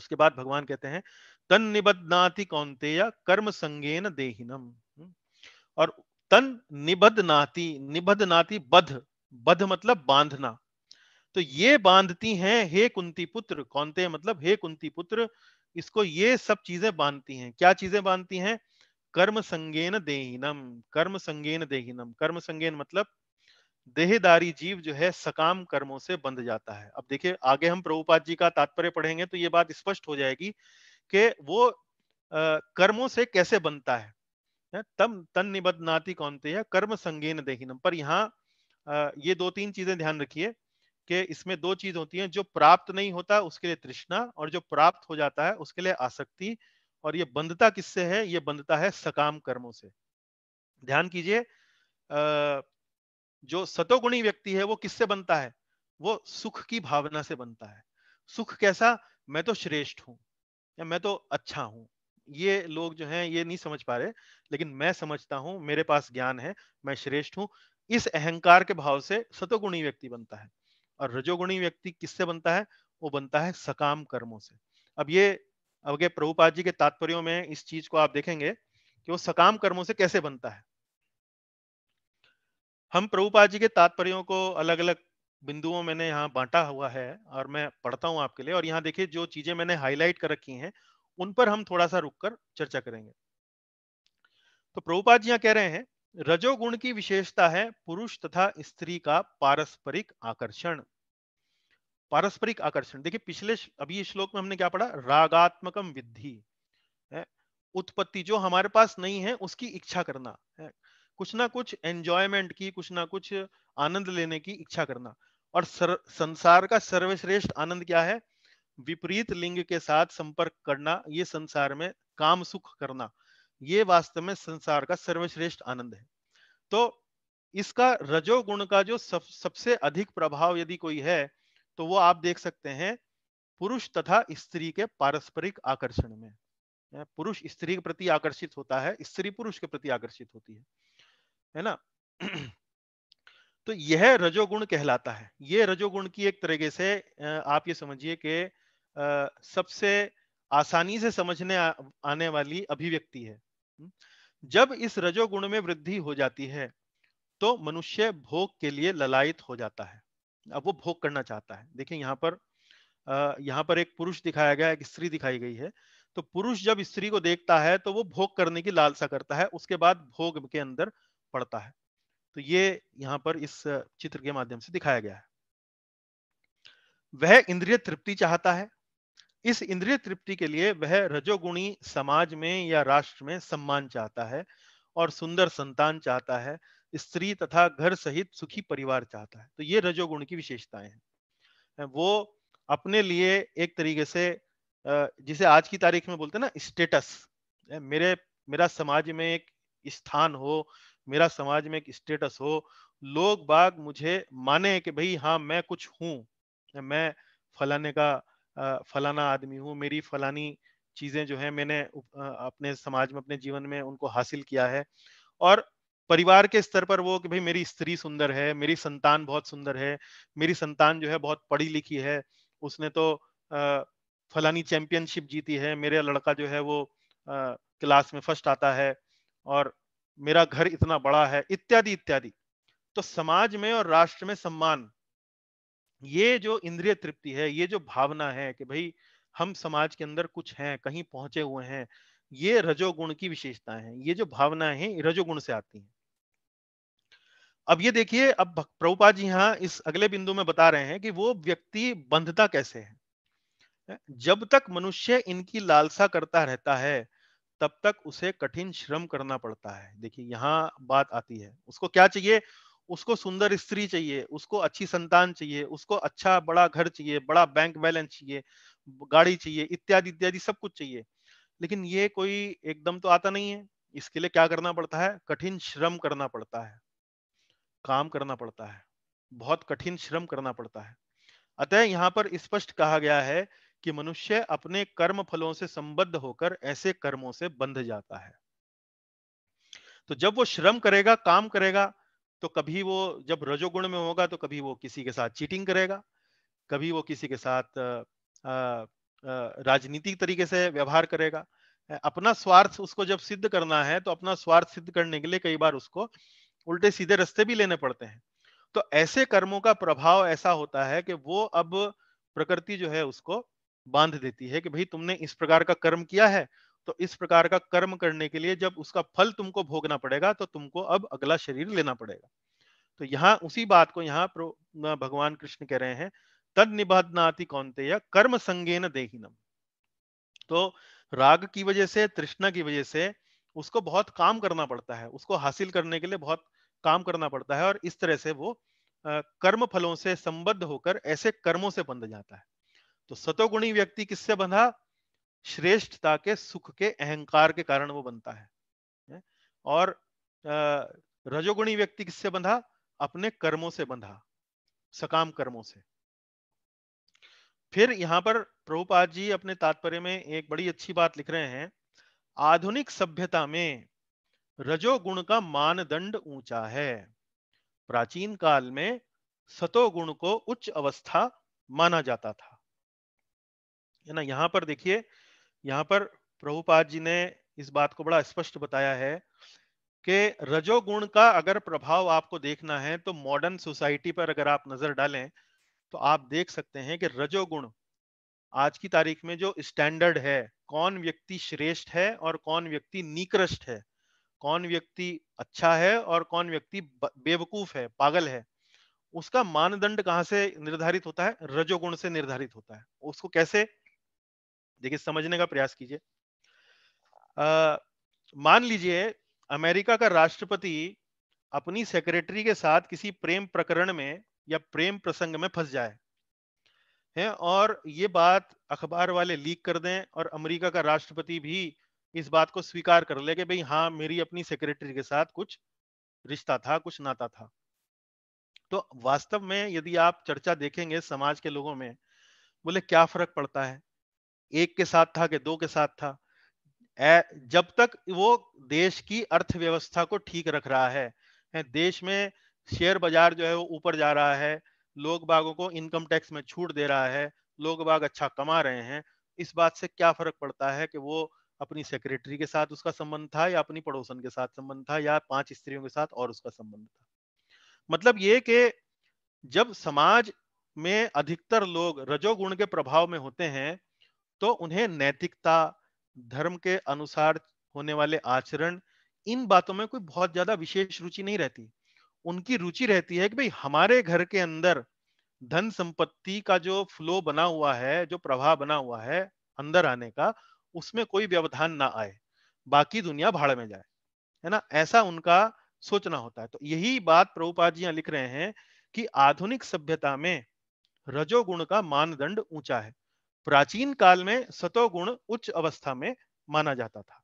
उसके बाद भगवान कहते हैं तन निबदनाति कौंतेया कर्म संगेन देहिनम और तन निबद नाती निबद नाती बध बध मतलब बांधना तो ये बांधती हैं हे कुंती पुत्र कौनते मतलब हे कुंती पुत्र इसको ये सब चीजें बांधती हैं क्या चीजें बांधती हैं कर्म संगेन देहिनम कर्म संगेन देहिनम कर्म संगेन मतलब देहदारी जीव जो है सकाम कर्मों से बंध जाता है अब देखिए आगे हम प्रभुपाद जी का तात्पर्य पढ़ेंगे तो ये बात स्पष्ट हो जाएगी कि वो आ, कर्मों से कैसे बनता है तम तन निबद्ध नाती कौनते कर्म संगेन देखी पर यहाँ ये दो तीन चीजें ध्यान रखिए कि इसमें दो चीज होती हैं जो प्राप्त नहीं होता उसके लिए तृष्णा और जो प्राप्त हो जाता है उसके लिए आसक्ति और ये बंधता किससे है ये बंधता है सकाम कर्मों से ध्यान कीजिए जो सतोगुणी व्यक्ति है वो किससे बनता है वो सुख की भावना से बनता है सुख कैसा मैं तो श्रेष्ठ हूं या मैं तो अच्छा हूं ये लोग जो हैं ये नहीं समझ पा रहे लेकिन मैं समझता हूँ मेरे पास ज्ञान है मैं श्रेष्ठ हूँ इस अहंकार के भाव से सतोगुणी व्यक्ति बनता है और रजोगुणी व्यक्ति किससे बनता है वो बनता है सकाम कर्मों से अब ये अब के प्रभुपाद जी के तात्पर्यों में इस चीज को आप देखेंगे कि वो सकाम कर्मों से कैसे बनता है हम प्रभुपाद जी के तात्पर्यों को अलग अलग बिंदुओं मैंने यहाँ बांटा हुआ है और मैं पढ़ता हूँ आपके लिए और यहाँ देखिए जो चीजें मैंने हाईलाइट कर रखी हैं उन पर हम थोड़ा सा रुककर चर्चा करेंगे तो प्रभुपाद जी कह रहे हैं रजोगुण की विशेषता है पुरुष तथा स्त्री का पारस्परिक आकर्षण पारस्परिक आकर्षण देखिए पिछले अभी श्लोक में हमने क्या पढ़ा रागात्मकम विद्धि उत्पत्ति जो हमारे पास नहीं है उसकी इच्छा करना है कुछ ना कुछ एंजॉयमेंट की कुछ ना कुछ आनंद लेने की इच्छा करना और सर, संसार का सर्वश्रेष्ठ आनंद क्या है विपरीत लिंग के साथ संपर्क करना ये संसार में काम सुख करना ये वास्तव में संसार का सर्वश्रेष्ठ आनंद है तो इसका रजोगुण का जो सब, सबसे अधिक प्रभाव यदि कोई है तो वो आप देख सकते हैं पुरुष तथा स्त्री के पारस्परिक आकर्षण में पुरुष स्त्री के प्रति आकर्षित होता है स्त्री पुरुष के प्रति आकर्षित होती है है ना तो यह रजोगुण कहलाता है ये रजोगुण की एक तरीके से आप ये समझिए कि सबसे आसानी से समझने आ, आने वाली अभिव्यक्ति है हम्म, जब इस रजोगुण में वृद्धि हो जाती है तो मनुष्य भोग के लिए ललायत हो जाता है अब वो भोग करना चाहता है देखिए यहाँ पर यहाँ पर एक पुरुष दिखाया गया एक स्त्री दिखाई गई है तो पुरुष जब स्त्री को देखता है तो वो भोग करने की लालसा करता है उसके बाद भोग के अंदर पड़ता है तो ये यहाँ पर इस चित्र के माध्यम से दिखाया गया है वह इंद्रिय तृप्ति चाहता है इस इंद्रिय तृप्ति के लिए वह रजोगुणी समाज में या राष्ट्र में सम्मान चाहता है और सुंदर संतान चाहता है स्त्री तथा घर सहित सुखी परिवार चाहता है तो ये रजोगुण की विशेषताएं हैं वो अपने लिए एक तरीके से जिसे आज की तारीख में बोलते हैं ना स्टेटस मेरे मेरा समाज में एक स्थान हो मेरा समाज में एक स्टेटस हो लोग बाग मुझे माने कि भाई हाँ मैं कुछ हूँ मैं फलाने का फलाना आदमी हूँ मेरी फलानी चीजें जो है मैंने अपने समाज में अपने जीवन में उनको हासिल किया है और परिवार के स्तर पर वो कि भाई मेरी स्त्री सुंदर है मेरी संतान बहुत सुंदर है मेरी संतान जो है बहुत पढ़ी लिखी है उसने तो फलानी चैंपियनशिप जीती है मेरा लड़का जो है वो क्लास में फर्स्ट आता है और मेरा घर इतना बड़ा है इत्यादि इत्यादि तो समाज में और राष्ट्र में सम्मान ये जो इंद्रिय तृप्ति है ये जो भावना है कि भाई हम समाज के अंदर कुछ हैं कहीं पहुंचे हुए हैं ये रजोगुण की विशेषता है ये जो भावना है रजोगुण से आती है अब ये देखिए अब प्रभुपा जी यहाँ इस अगले बिंदु में बता रहे हैं कि वो व्यक्ति बंधता कैसे है जब तक मनुष्य इनकी लालसा करता रहता है तब तक उसे कठिन श्रम करना पड़ता है देखिए यहाँ बात आती है उसको क्या चाहिए उसको सुंदर स्त्री चाहिए उसको अच्छी संतान चाहिए उसको अच्छा बड़ा घर चाहिए बड़ा बैंक बैलेंस चाहिए गाड़ी चाहिए इत्यादि इत्यादि सब कुछ चाहिए लेकिन ये कोई एकदम तो आता नहीं है इसके लिए क्या करना पड़ता है कठिन श्रम करना पड़ता है काम करना पड़ता है बहुत कठिन श्रम करना पड़ता है अतः यहाँ पर स्पष्ट कहा गया है कि मनुष्य अपने कर्म फलों से संबद्ध होकर ऐसे कर्मों से बंध जाता है तो जब वो श्रम करेगा काम करेगा तो कभी वो जब रजोगुण में होगा तो कभी वो किसी के साथ चीटिंग करेगा कभी वो किसी के साथ राजनीतिक तरीके से व्यवहार करेगा अपना स्वार्थ उसको जब सिद्ध करना है तो अपना स्वार्थ सिद्ध करने के लिए कई बार उसको उल्टे सीधे रास्ते भी लेने पड़ते हैं तो ऐसे कर्मों का प्रभाव ऐसा होता है कि वो अब प्रकृति जो है उसको बांध देती है कि भाई तुमने इस प्रकार का कर्म किया है तो इस प्रकार का कर्म करने के लिए जब उसका फल तुमको भोगना पड़ेगा तो तुमको अब अगला शरीर लेना पड़ेगा तो यहाँ उसी बात को यहाँ भगवान कृष्ण कह रहे हैं तद निबधनाति कौनते कर्म संगेन देहीनम तो राग की वजह से तृष्णा की वजह से उसको बहुत काम करना पड़ता है उसको हासिल करने के लिए बहुत काम करना पड़ता है और इस तरह से वो कर्म फलों से संबद्ध होकर ऐसे कर्मों से बंध जाता है तो सतोगुणी व्यक्ति किससे बंधा श्रेष्ठता के सुख के अहंकार के कारण वो बनता है और रजोगुणी व्यक्ति किससे बंधा अपने कर्मों से बंधा सकाम कर्मों से फिर यहाँ पर प्रभुपाद जी अपने तात्पर्य में एक बड़ी अच्छी बात लिख रहे हैं आधुनिक सभ्यता में रजोगुण का मानदंड ऊंचा है प्राचीन काल में सतोगुण को उच्च अवस्था माना जाता था ना यहाँ पर देखिए यहाँ पर प्रभुपाद जी ने इस बात को बड़ा स्पष्ट बताया है कि रजोगुण का अगर प्रभाव आपको देखना है तो मॉडर्न सोसाइटी पर अगर आप नजर डालें तो आप देख सकते हैं कि रजोगुण आज की तारीख में जो स्टैंडर्ड है कौन व्यक्ति श्रेष्ठ है और कौन व्यक्ति निकृष्ट है कौन व्यक्ति अच्छा है और कौन व्यक्ति बेवकूफ है पागल है उसका मानदंड कहाँ से निर्धारित होता है रजोगुण से निर्धारित होता है उसको कैसे देखिए समझने का प्रयास कीजिए मान लीजिए अमेरिका का राष्ट्रपति अपनी सेक्रेटरी के साथ किसी प्रेम प्रकरण में या प्रेम प्रसंग में फंस जाए हैं और ये बात अखबार वाले लीक कर दें और अमेरिका का राष्ट्रपति भी इस बात को स्वीकार कर ले कि भाई हाँ मेरी अपनी सेक्रेटरी के साथ कुछ रिश्ता था कुछ नाता था तो वास्तव में यदि आप चर्चा देखेंगे समाज के लोगों में बोले क्या फर्क पड़ता है एक के साथ था कि दो के साथ था जब तक वो देश की अर्थव्यवस्था को ठीक रख रहा है देश में शेयर बाजार जो है वो ऊपर जा रहा है लोग बागों को इनकम टैक्स में छूट दे रहा है लोग बाग अच्छा कमा रहे हैं इस बात से क्या फर्क पड़ता है कि वो अपनी सेक्रेटरी के साथ उसका संबंध था या अपनी पड़ोसन के साथ संबंध था या पांच स्त्रियों के साथ और उसका संबंध था मतलब ये कि जब समाज में अधिकतर लोग रजोगुण के प्रभाव में होते हैं तो उन्हें नैतिकता धर्म के अनुसार होने वाले आचरण इन बातों में कोई बहुत ज्यादा विशेष रुचि नहीं रहती उनकी रुचि रहती है कि भाई हमारे घर के अंदर धन संपत्ति का जो फ्लो बना हुआ है जो प्रवाह बना हुआ है अंदर आने का उसमें कोई व्यवधान ना आए बाकी दुनिया भाड़ में जाए है ना ऐसा उनका सोचना होता है तो यही बात प्रभुपाद जी यहाँ लिख रहे हैं कि आधुनिक सभ्यता में रजोगुण का मानदंड ऊंचा है प्राचीन काल में सतोगुण उच्च अवस्था में माना जाता था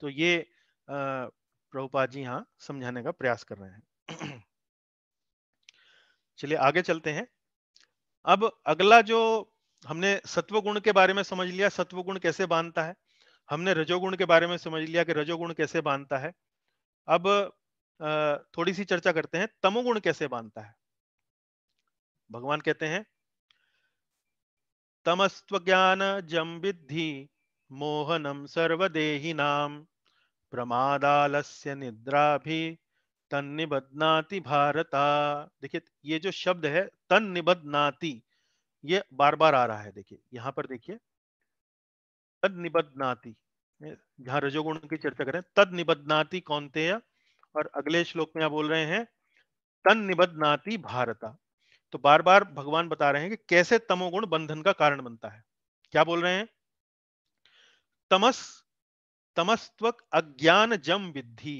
तो ये प्रभुपाद जी यहाँ समझाने का प्रयास कर रहे हैं चलिए आगे चलते हैं अब अगला जो हमने सत्वगुण के बारे में समझ लिया सत्वगुण कैसे बांधता है हमने रजोगुण के बारे में समझ लिया कि रजोगुण कैसे बांधता है अब थोड़ी सी चर्चा करते हैं तमोगुण कैसे बांधता है भगवान कहते हैं जम विद्धि मोहनम सर्वदेहिनां प्रमादाल निद्रा भी तन निबदनाति भारत देखिए ये जो शब्द है तन निबदनाति ये बार बार आ रहा है देखिए यहाँ पर देखिए तद निबदनाति जहां रजोगुण की चर्चा करें तद निबदनाति कौनते और अगले श्लोक में आप बोल रहे हैं तन निबदनाति भारता तो बार बार भगवान बता रहे हैं कि कैसे तमोगुण बंधन का कारण बनता है क्या बोल रहे हैं तमस तमस्तवक अज्ञान जम विद्धि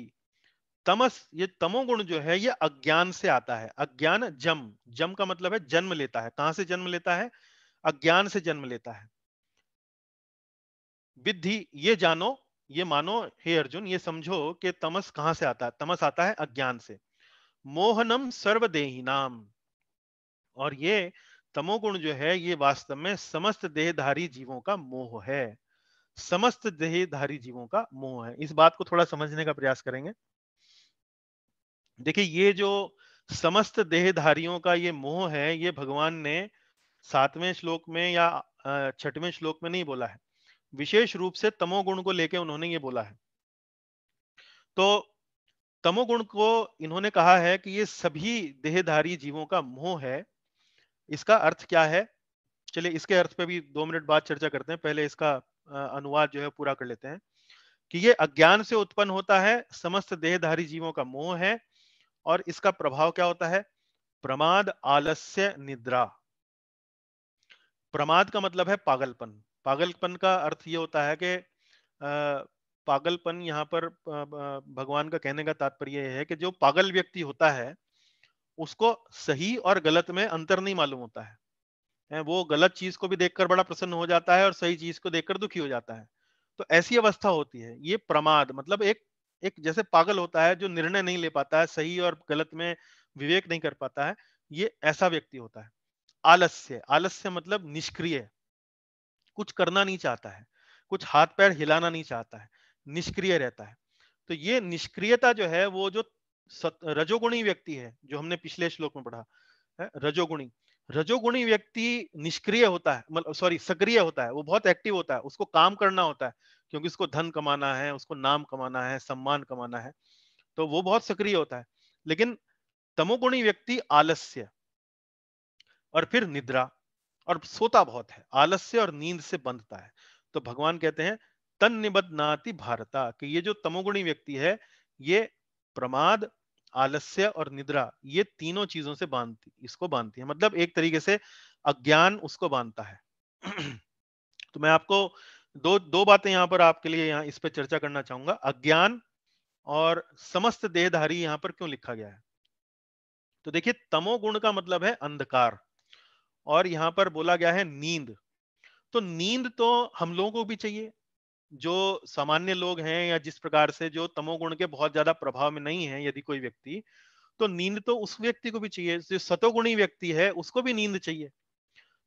तमस ये तमोगुण जो है ये अज्ञान से आता है अज्ञान जम जम का मतलब है जन्म लेता है कहां से जन्म लेता है अज्ञान से जन्म लेता है विद्धि ये जानो ये मानो हे अर्जुन ये समझो कि तमस कहां से आता है तमस आता है अज्ञान से मोहनम सर्वदेही नाम और ये तमोगुण जो है ये वास्तव में समस्त देहधारी जीवों का मोह है समस्त देहधारी जीवों का मोह है इस बात को थोड़ा समझने का प्रयास करेंगे देखिए ये जो समस्त देहधारियों का ये मोह है ये भगवान ने सातवें श्लोक में या छठवें श्लोक में नहीं बोला है विशेष रूप से तमोगुण को लेके उन्होंने ये बोला है तो तमोगुण को इन्होंने कहा है कि ये सभी देहधारी जीवों का मोह है इसका अर्थ क्या है चलिए इसके अर्थ पे भी दो मिनट बाद चर्चा करते हैं पहले इसका अनुवाद जो है पूरा कर लेते हैं कि ये अज्ञान से उत्पन्न होता है समस्त देहधारी जीवों का मोह है और इसका प्रभाव क्या होता है प्रमाद आलस्य निद्रा प्रमाद का मतलब है पागलपन पागलपन का अर्थ ये होता है कि पागलपन यहाँ पर भगवान का कहने का तात्पर्य है कि जो पागल व्यक्ति होता है उसको सही और गलत में अंतर नहीं मालूम होता है वो गलत चीज को भी देखकर बड़ा प्रसन्न हो जाता है और सही चीज को देखकर दुखी हो जाता है तो ऐसी अवस्था होती है ये प्रमाद मतलब एक एक जैसे पागल होता है जो निर्णय नहीं ले पाता है सही और गलत में विवेक नहीं कर पाता है ये ऐसा व्यक्ति होता है आलस्य आलस्य मतलब निष्क्रिय कुछ करना नहीं चाहता है कुछ हाथ पैर हिलाना नहीं चाहता है निष्क्रिय रहता है तो ये निष्क्रियता जो है वो जो रजोगुणी व्यक्ति है जो हमने पिछले श्लोक में पढ़ा है रजोगुणी रजोगुणी व्यक्ति निष्क्रिय होता है मतलब सॉरी सक्रिय होता है वो बहुत एक्टिव होता है उसको काम करना होता है क्योंकि उसको धन कमाना है उसको नाम कमाना है सम्मान कमाना है तो वो बहुत सक्रिय होता है लेकिन तमोगुणी व्यक्ति आलस्य और फिर निद्रा और सोता बहुत है आलस्य और नींद से बंधता है तो भगवान कहते हैं तन निबदनाति भारता कि ये जो तमोगुणी व्यक्ति है ये प्रमाद आलस्य और निद्रा ये तीनों चीजों से बांधती इसको बांधती है मतलब एक तरीके से अज्ञान उसको बांधता है तो मैं आपको दो दो बातें यहाँ पर आपके लिए यहाँ इस पर चर्चा करना चाहूंगा अज्ञान और समस्त देहधारी यहाँ पर क्यों लिखा गया है तो देखिए तमोगुण का मतलब है अंधकार और यहाँ पर बोला गया है नींद तो नींद तो हम लोगों को भी चाहिए जो सामान्य लोग हैं या जिस प्रकार से जो तमोगुण के बहुत ज्यादा प्रभाव में नहीं है यदि कोई व्यक्ति तो नींद तो उस व्यक्ति को भी चाहिए जो सतोगुणी व्यक्ति है उसको भी नींद चाहिए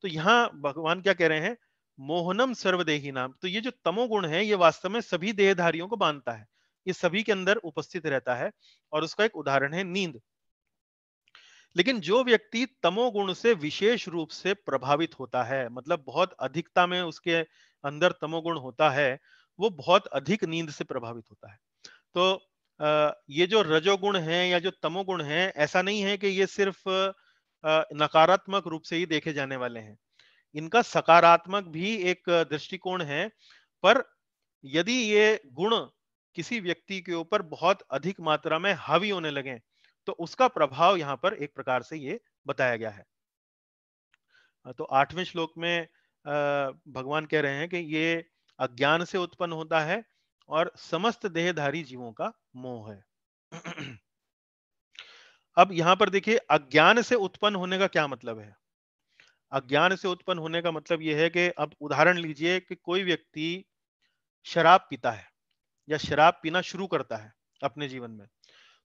तो यहाँ भगवान क्या कह रहे हैं मोहनम सर्वदेही नाम तो ये जो तमोगुण है ये वास्तव में सभी देहधारियों को बांधता है ये सभी के अंदर उपस्थित रहता है और उसका एक उदाहरण है नींद लेकिन जो व्यक्ति तमोगुण से विशेष रूप से प्रभावित होता है मतलब बहुत अधिकता में उसके अंदर तमोगुण होता है वो बहुत अधिक नींद से प्रभावित होता है तो ये जो रजोगुण है या जो तमोगुण है ऐसा नहीं है कि ये सिर्फ नकारात्मक रूप से ही देखे जाने वाले हैं इनका सकारात्मक भी एक दृष्टिकोण है पर यदि ये गुण किसी व्यक्ति के ऊपर बहुत अधिक मात्रा में हावी होने लगे तो उसका प्रभाव यहाँ पर एक प्रकार से ये बताया गया है तो आठवें श्लोक में भगवान कह रहे हैं कि ये अज्ञान से उत्पन्न होता है और समस्त देहधारी जीवों का मोह है अब यहां पर देखिए अज्ञान से उत्पन्न होने का क्या मतलब है अज्ञान से उत्पन्न होने का मतलब यह है कि अब उदाहरण लीजिए कि कोई व्यक्ति शराब पीता है या शराब पीना शुरू करता है अपने जीवन में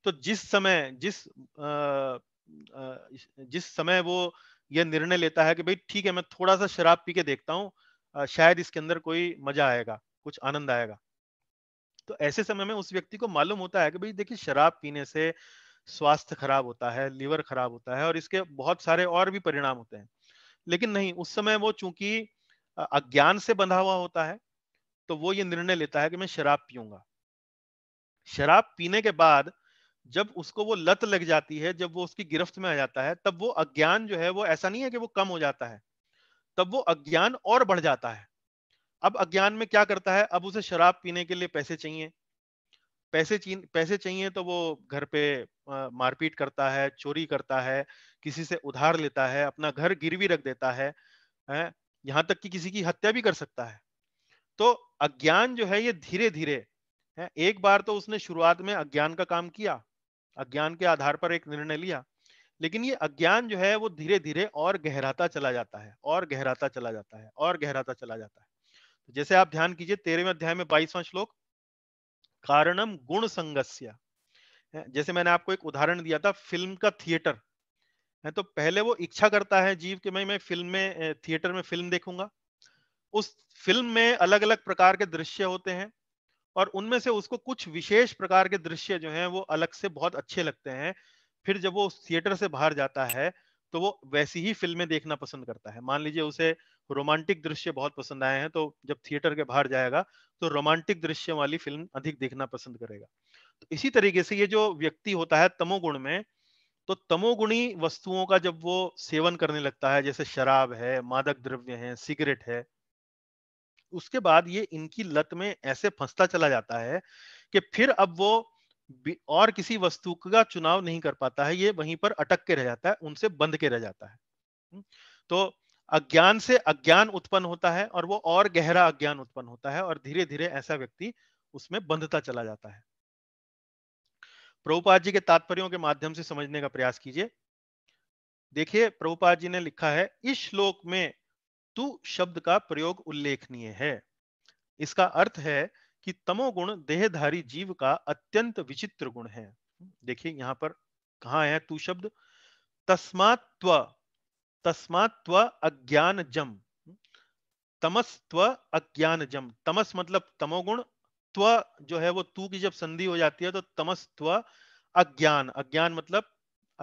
तो जिस समय जिस आ, आ, जिस समय वो यह निर्णय लेता है कि भाई ठीक है मैं थोड़ा सा शराब पी के देखता हूँ शायद इसके अंदर कोई मजा आएगा कुछ आनंद आएगा तो ऐसे समय में उस व्यक्ति को मालूम होता है कि भाई देखिए शराब पीने से स्वास्थ्य खराब होता है लीवर खराब होता है और इसके बहुत सारे और भी परिणाम होते हैं लेकिन नहीं उस समय वो चूंकि अज्ञान से बंधा हुआ होता है तो वो ये निर्णय लेता है कि मैं शराब पीऊंगा शराब पीने के बाद जब उसको वो लत लग जाती है जब वो उसकी गिरफ्त में आ जाता है तब वो अज्ञान जो है वो ऐसा नहीं है कि वो कम हो जाता है तब वो अज्ञान और बढ़ जाता है अब अज्ञान में क्या करता है अब उसे शराब पीने के लिए पैसे चाहिए पैसे पैसे चाहिए तो वो घर पे मारपीट करता है चोरी करता है किसी से उधार लेता है अपना घर गिरवी रख देता है, है यहाँ तक कि किसी की हत्या भी कर सकता है तो अज्ञान जो है ये धीरे धीरे है एक बार तो उसने शुरुआत में अज्ञान का काम किया अज्ञान के आधार पर एक निर्णय लिया लेकिन ये अज्ञान जो है वो धीरे धीरे और गहराता चला जाता है और गहराता चला जाता है और गहराता चला जाता है तो जैसे आप ध्यान कीजिए तेरहवें अध्याय में बाईसवां श्लोक कारणम गुण संगस्या जैसे मैंने आपको एक उदाहरण दिया था फिल्म का थिएटर है तो पहले वो इच्छा करता है जीव के मैं मैं फिल्म में थिएटर में फिल्म देखूंगा उस फिल्म में अलग अलग प्रकार के दृश्य होते हैं और उनमें से उसको कुछ विशेष प्रकार के दृश्य जो हैं वो अलग से बहुत अच्छे लगते हैं फिर जब वो थिएटर से बाहर जाता है तो वो वैसी ही फिल्में देखना पसंद करता है मान लीजिए उसे रोमांटिक दृश्य बहुत पसंद आए हैं तो जब थिएटर के बाहर जाएगा तो रोमांटिक दृश्य वाली फिल्म अधिक देखना पसंद करेगा तो इसी तरीके से ये जो व्यक्ति होता है तमोगुण में तो तमोगुणी वस्तुओं का जब वो सेवन करने लगता है जैसे शराब है मादक द्रव्य है सिगरेट है उसके बाद ये इनकी लत में ऐसे फंसता चला जाता है कि फिर अब वो और किसी वस्तु का चुनाव नहीं कर पाता है ये वहीं पर अटक के रह जाता है उनसे बंध के रह जाता है हम्म, तो अज्ञान से अज्ञान उत्पन्न होता है और वो और गहरा अज्ञान उत्पन्न होता है और धीरे धीरे ऐसा व्यक्ति उसमें बंधता चला जाता है प्रभुपाद जी के तात्पर्यों के माध्यम से समझने का प्रयास कीजिए देखिए प्रभुपाद जी ने लिखा है इस श्लोक में तु शब्द का प्रयोग उल्लेखनीय है इसका अर्थ है कि तमोगुण देहधारी जीव का अत्यंत विचित्र गुण है देखिए यहां पर कहा है तू शब्द तस्मात्व तस्मात्व अज्ञान जम तमस्त्व अज्ञान जम तमस मतलब तमोगुण त्व जो है वो तू की जब संधि हो जाती है तो तमस्त्व अज्ञान अज्ञान मतलब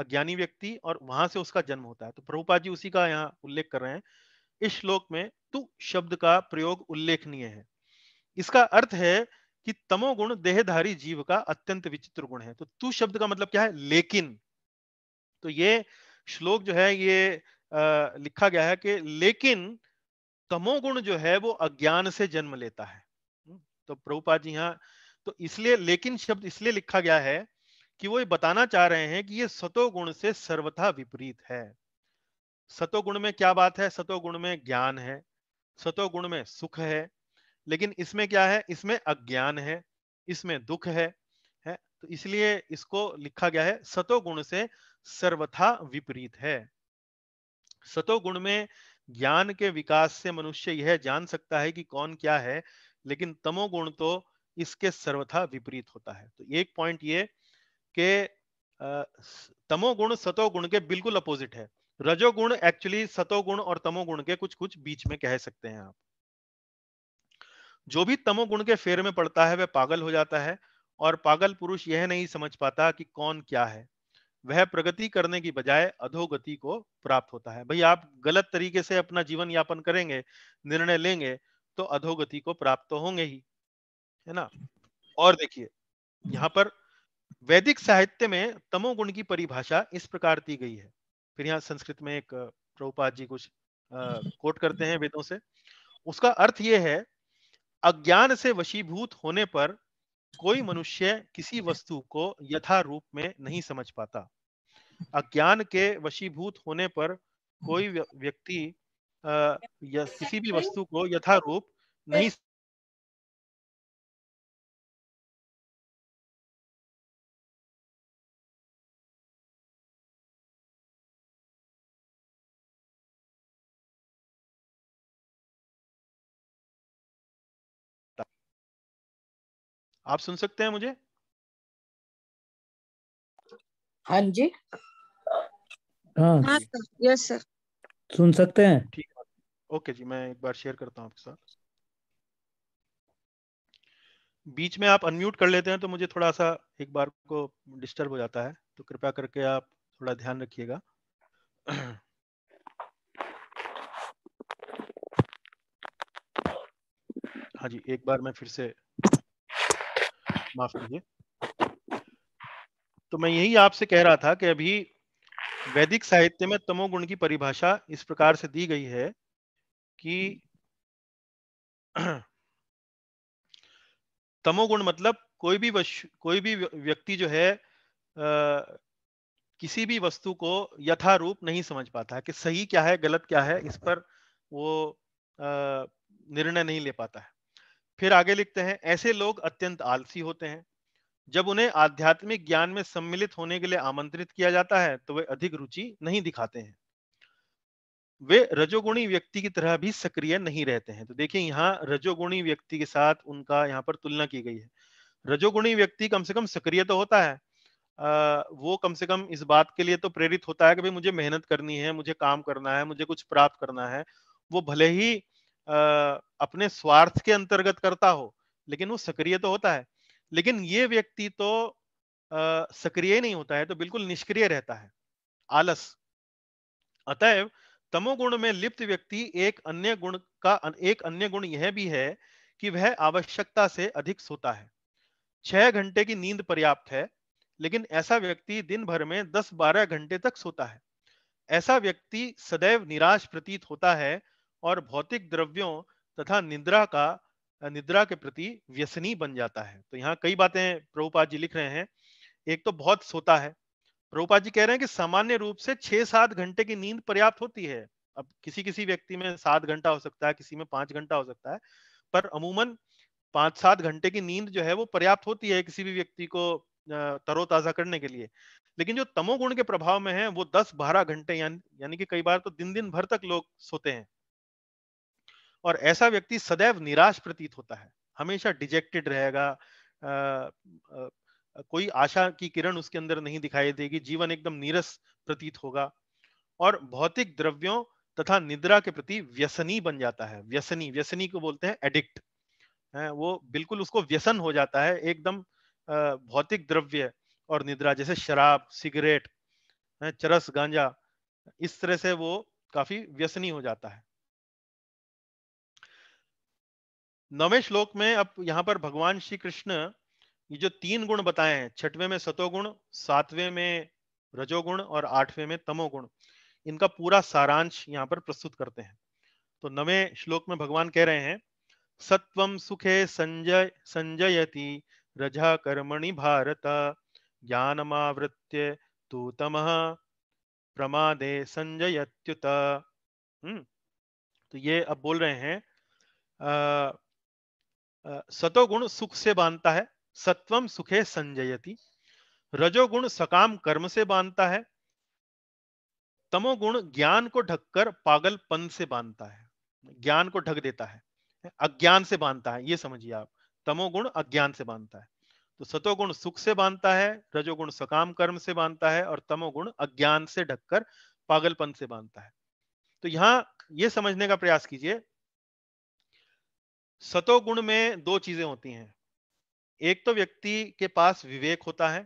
अज्ञानी व्यक्ति और वहां से उसका जन्म होता है तो प्रभुपा जी उसी का यहाँ उल्लेख कर रहे हैं इस श्लोक में तु शब्द का प्रयोग उल्लेखनीय है इसका अर्थ है कि तमोगुण देहधारी जीव का अत्यंत विचित्र गुण है तो तु शब्द का मतलब क्या है लेकिन तो ये श्लोक जो है ये लिखा गया है कि लेकिन तमोगुण जो है वो अज्ञान से जन्म लेता है हम्म, तो प्रभुपा जी हाँ तो इसलिए लेकिन शब्द इसलिए लिखा गया है कि वो ये बताना चाह रहे हैं कि ये सतो गुण से सर्वथा विपरीत है सतोगुण में क्या बात है सतोगुण में ज्ञान है सतोगुण में सुख है लेकिन इसमें क्या है इसमें अज्ञान है इसमें दुख है है तो इसलिए इसको लिखा गया है सतोगुण से सर्वथा विपरीत है सतोगुण में ज्ञान के विकास से मनुष्य यह जान सकता है कि कौन क्या है लेकिन तमोगुण तो इसके सर्वथा विपरीत होता है तो एक पॉइंट ये के तमोगुण सतोगुण के बिल्कुल अपोजिट है रजोगुण एक्चुअली सतोगुण और तमोगुण के कुछ कुछ बीच में कह सकते हैं आप जो भी तमोगुण के फेर में पड़ता है वह पागल हो जाता है और पागल पुरुष यह नहीं समझ पाता कि कौन क्या है वह प्रगति करने की बजाय अधोगति को प्राप्त होता है भाई आप गलत तरीके से अपना जीवन यापन करेंगे निर्णय लेंगे तो अधोगति को प्राप्त तो होंगे ही है ना और देखिए यहाँ पर वैदिक साहित्य में तमोगुण की परिभाषा इस प्रकार दी गई है फिर यहाँ संस्कृत में एक प्रभुपाद जी कुछ कोट करते हैं वेदों से उसका अर्थ ये है अज्ञान से वशीभूत होने पर कोई मनुष्य किसी वस्तु को यथा रूप में नहीं समझ पाता अज्ञान के वशीभूत होने पर कोई व्यक्ति किसी भी वस्तु को यथा रूप नहीं आप सुन सकते हैं मुझे हाँ जी हाँ यस हाँ सर सुन सकते हैं ठीक है ओके जी मैं एक बार शेयर करता हूँ आपके साथ बीच में आप अनम्यूट कर लेते हैं तो मुझे थोड़ा सा एक बार को डिस्टर्ब हो जाता है तो कृपया करके आप थोड़ा ध्यान रखिएगा हाँ जी एक बार मैं फिर से माफ कीजिए तो मैं यही आपसे कह रहा था कि अभी वैदिक साहित्य में तमोगुण की परिभाषा इस प्रकार से दी गई है कि तमोगुण मतलब कोई भी वश कोई भी व्यक्ति जो है आ, किसी भी वस्तु को यथारूप नहीं समझ पाता है कि सही क्या है गलत क्या है इस पर वो निर्णय नहीं ले पाता है फिर आगे लिखते हैं ऐसे लोग अत्यंत आलसी होते हैं जब उन्हें आध्यात्मिक ज्ञान में सम्मिलित होने के लिए आमंत्रित किया जाता है तो वे अधिक रुचि नहीं दिखाते हैं वे रजोगुणी व्यक्ति की तरह भी सक्रिय नहीं रहते हैं तो देखिए यहाँ रजोगुणी व्यक्ति के साथ उनका यहाँ पर तुलना की गई है रजोगुणी व्यक्ति कम से कम सक्रिय तो होता है आ, वो कम से कम इस बात के लिए तो प्रेरित होता है कि भाई मुझे मेहनत करनी है मुझे काम करना है मुझे कुछ प्राप्त करना है वो भले ही अपने स्वार्थ के अंतर्गत करता हो लेकिन वो सक्रिय तो होता है लेकिन ये व्यक्ति तो सक्रिय नहीं होता है तो बिल्कुल निष्क्रिय रहता है आलस अतएव तमोगुण में लिप्त व्यक्ति एक अन्य गुण का एक अन्य गुण यह भी है कि वह आवश्यकता से अधिक सोता है छह घंटे की नींद पर्याप्त है लेकिन ऐसा व्यक्ति दिन भर में दस बारह घंटे तक सोता है ऐसा व्यक्ति सदैव निराश प्रतीत होता है और भौतिक द्रव्यों तथा निद्रा का निद्रा के प्रति व्यसनी बन जाता है तो यहाँ कई बातें प्रभुपाद जी लिख रहे हैं एक तो बहुत सोता है प्रभुपाद जी कह रहे हैं कि सामान्य रूप से छह सात घंटे की नींद पर्याप्त होती है अब किसी किसी व्यक्ति में सात घंटा हो सकता है किसी में पांच घंटा हो सकता है पर अमूमन पांच सात घंटे की नींद जो है वो पर्याप्त होती है किसी भी व्यक्ति को तरोताजा करने के लिए लेकिन जो तमोगुण के प्रभाव में है वो दस बारह घंटे यानी यानी कि कई बार तो दिन दिन भर तक लोग सोते हैं और ऐसा व्यक्ति सदैव निराश प्रतीत होता है हमेशा डिजेक्टेड रहेगा कोई आशा की किरण उसके अंदर नहीं दिखाई देगी जीवन एकदम नीरस प्रतीत होगा और भौतिक द्रव्यों तथा निद्रा के प्रति व्यसनी बन जाता है व्यसनी व्यसनी को बोलते हैं एडिक्ट है, वो बिल्कुल उसको व्यसन हो जाता है एकदम भौतिक द्रव्य और निद्रा जैसे शराब सिगरेट चरस गांजा इस तरह से वो काफी व्यसनी हो जाता है नवे श्लोक में अब यहाँ पर भगवान श्री कृष्ण ये जो तीन गुण बताए हैं छठवें में सतोगुण सातवें में रजोगुण और आठवें में तमोगुण इनका पूरा सारांश यहाँ पर प्रस्तुत करते हैं तो नवे श्लोक में भगवान कह रहे हैं सत्वम सुखे संजय संजयति रजा कर्मणि भारत ज्ञान तू तम प्रमादे संजयत्युत हम्म, तो ये अब बोल रहे हैं अः सतोगुण सुख से बांधता है सत्वम सुखे संजयती रजोगुण सकाम कर्म से बांधता है तमोगुण ज्ञान को ढककर पागलपन से बांधता है ज्ञान को ढक देता है अज्ञान से बांधता है ये समझिए आप तमोगुण अज्ञान से बांधता है तो सतोगुण सुख से बांधता है रजोगुण सकाम कर्म से बांधता है और तमोगुण अज्ञान से ढककर पागलपन से बांधता है तो यहां ये समझने का प्रयास कीजिए सतोगुण में दो चीजें होती हैं एक तो व्यक्ति के पास विवेक होता है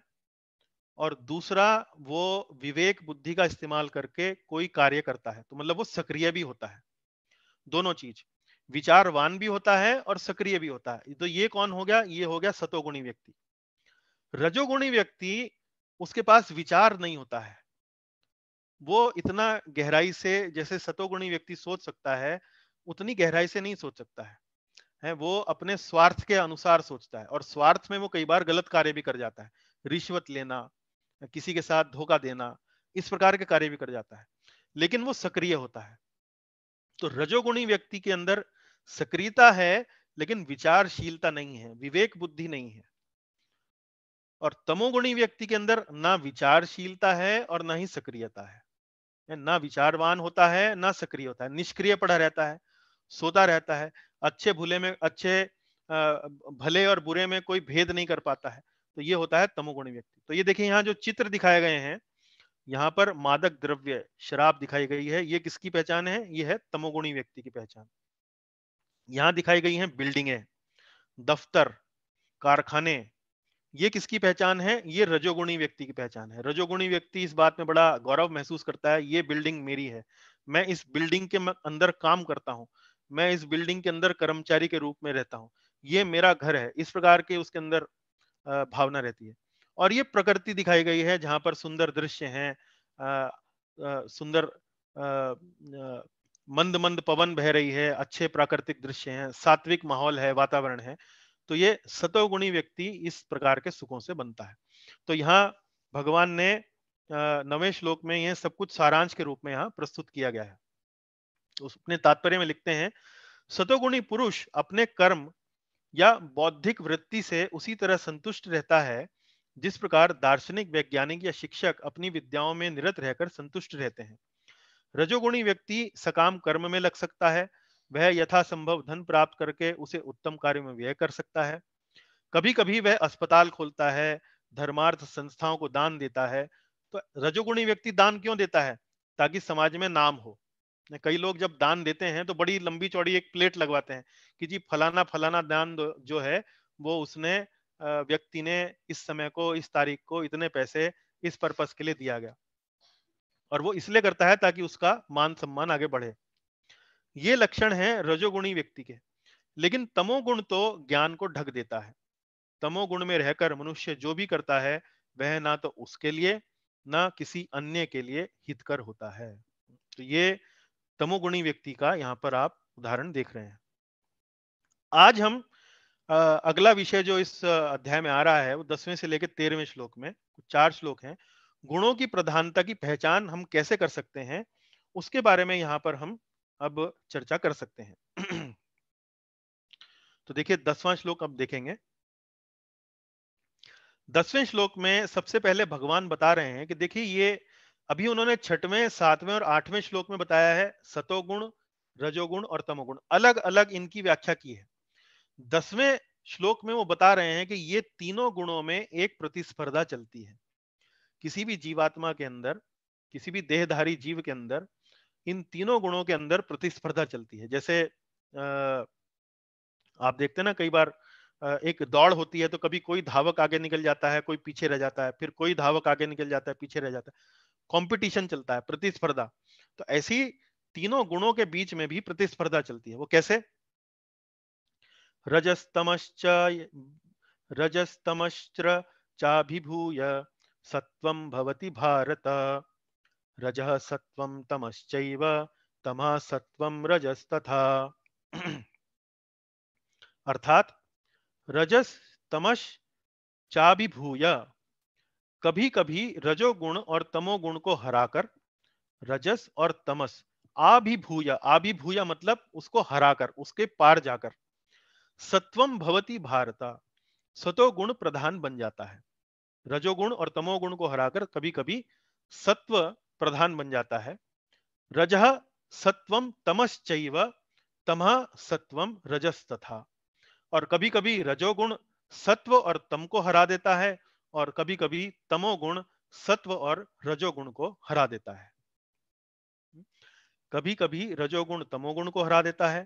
और दूसरा वो विवेक बुद्धि का इस्तेमाल करके कोई कार्य करता है तो मतलब वो सक्रिय भी होता है दोनों चीज विचारवान भी होता है और सक्रिय भी होता है तो ये कौन हो गया ये हो गया सतोगुणी व्यक्ति रजोगुणी व्यक्ति उसके पास विचार नहीं होता है वो इतना गहराई से जैसे सतोगुणी व्यक्ति सोच सकता है उतनी गहराई से नहीं सोच सकता है है वो अपने स्वार्थ के अनुसार सोचता है और स्वार्थ में वो कई बार गलत कार्य भी कर जाता है रिश्वत लेना किसी के साथ धोखा देना इस प्रकार के कार्य भी कर जाता है लेकिन वो सक्रिय होता है तो रजोगुणी व्यक्ति के अंदर सक्रियता है लेकिन विचारशीलता नहीं है विवेक बुद्धि नहीं है और तमोगुणी व्यक्ति के अंदर ना विचारशीलता है और ना ही सक्रियता है ना विचारवान होता है ना सक्रिय होता है निष्क्रिय पड़ा रहता है सोता रहता है अच्छे भूले में अच्छे भले और बुरे में कोई भेद नहीं कर पाता है तो ये होता है तमोगुणी व्यक्ति तो ये देखिए यहाँ जो चित्र दिखाए गए हैं यहाँ पर मादक द्रव्य शराब दिखाई गई है ये किसकी पहचान है ये है तमोगुणी व्यक्ति की पहचान यहाँ दिखाई गई है बिल्डिंगें दफ्तर कारखाने ये किसकी पहचान है ये रजोगुणी व्यक्ति की पहचान है रजोगुणी व्यक्ति इस बात में बड़ा गौरव महसूस करता है ये बिल्डिंग मेरी है मैं इस बिल्डिंग के अंदर काम करता हूँ मैं इस बिल्डिंग के अंदर कर्मचारी के रूप में रहता हूँ ये मेरा घर है इस प्रकार के उसके अंदर भावना रहती है और ये प्रकृति दिखाई गई है जहां पर सुंदर दृश्य हैं सुंदर मंद मंद पवन बह रही है अच्छे प्राकृतिक दृश्य हैं सात्विक माहौल है वातावरण है तो ये सतोगुणी व्यक्ति इस प्रकार के सुखों से बनता है तो यहाँ भगवान ने नवे श्लोक में यह सब कुछ सारांश के रूप में यहाँ प्रस्तुत किया गया है उसने तात्पर्य में लिखते हैं सतोगुणी पुरुष अपने कर्म या बौद्धिक वृत्ति से उसी तरह संतुष्ट रहता है जिस प्रकार दार्शनिक वैज्ञानिक या शिक्षक अपनी विद्याओं में निरत रहकर संतुष्ट रहते हैं रजोगुणी व्यक्ति सकाम कर्म में लग सकता है वह यथासंभव धन प्राप्त करके उसे उत्तम कार्य में व्यय कर सकता है कभी कभी वह अस्पताल खोलता है धर्मार्थ संस्थाओं को दान देता है तो रजोगुणी व्यक्ति दान क्यों देता है ताकि समाज में नाम हो कई लोग जब दान देते हैं तो बड़ी लंबी चौड़ी एक प्लेट लगवाते हैं कि जी फलाना फलाना दान जो है वो उसने व्यक्ति ने इस समय को इस तारीख को इतने पैसे इस पर्पस के लिए दिया गया और वो इसलिए करता है ताकि उसका मान सम्मान आगे बढ़े ये लक्षण है रजोगुणी व्यक्ति के लेकिन तमोगुण तो ज्ञान को ढक देता है तमोगुण में रहकर मनुष्य जो भी करता है वह ना तो उसके लिए ना किसी अन्य के लिए हितकर होता है तो ये तमोगुणी व्यक्ति का यहाँ पर आप उदाहरण देख रहे हैं आज हम अगला विषय जो इस अध्याय में आ रहा है वो दसवें से लेकर तेरहवें श्लोक में चार श्लोक हैं गुणों की प्रधानता की पहचान हम कैसे कर सकते हैं उसके बारे में यहाँ पर हम अब चर्चा कर सकते हैं तो देखिए दसवां श्लोक अब देखेंगे दसवें श्लोक में सबसे पहले भगवान बता रहे हैं कि देखिए ये अभी उन्होंने छठवें सातवें और आठवें श्लोक में बताया है सतोगुण रजोगुण और तमोगुण अलग अलग इनकी व्याख्या की है दसवें श्लोक में वो बता रहे हैं कि ये तीनों गुणों में एक प्रतिस्पर्धा चलती है किसी भी जीवात्मा के अंदर किसी भी देहधारी जीव के अंदर इन तीनों गुणों के अंदर प्रतिस्पर्धा चलती है जैसे आप देखते हैं ना कई बार एक दौड़ होती है तो कभी कोई धावक आगे निकल जाता है कोई पीछे रह जाता है फिर कोई धावक आगे निकल जाता है पीछे रह जाता है कंपटीशन चलता है प्रतिस्पर्धा तो ऐसी तीनों गुणों के बीच में भी प्रतिस्पर्धा चलती है वो कैसे रजस्तमश्च रजस्तमश्र चाभिभूय सत्वम भवति भारत रज सत्व तमश्च तमा सत्व रजस तथा अर्थात रजस तमश चाभिभूय कभी कभी रजोगुण और तमोगुण को हराकर रजस और तमस आभिभूय आभिभूय मतलब उसको हराकर उसके पार जाकर सत्वम भवती भारत सतोगुण प्रधान बन जाता है रजोगुण और तमोगुण को हराकर कभी कभी सत्व प्रधान बन जाता है रज सत्वम तमश्च तमह सत्वम रजस तथा और कभी कभी रजोगुण सत्व और तम को हरा देता है और कभी कभी तमोगुण सत्व और रजोगुण को हरा देता है कभी कभी रजोगुण तमोगुण को हरा देता है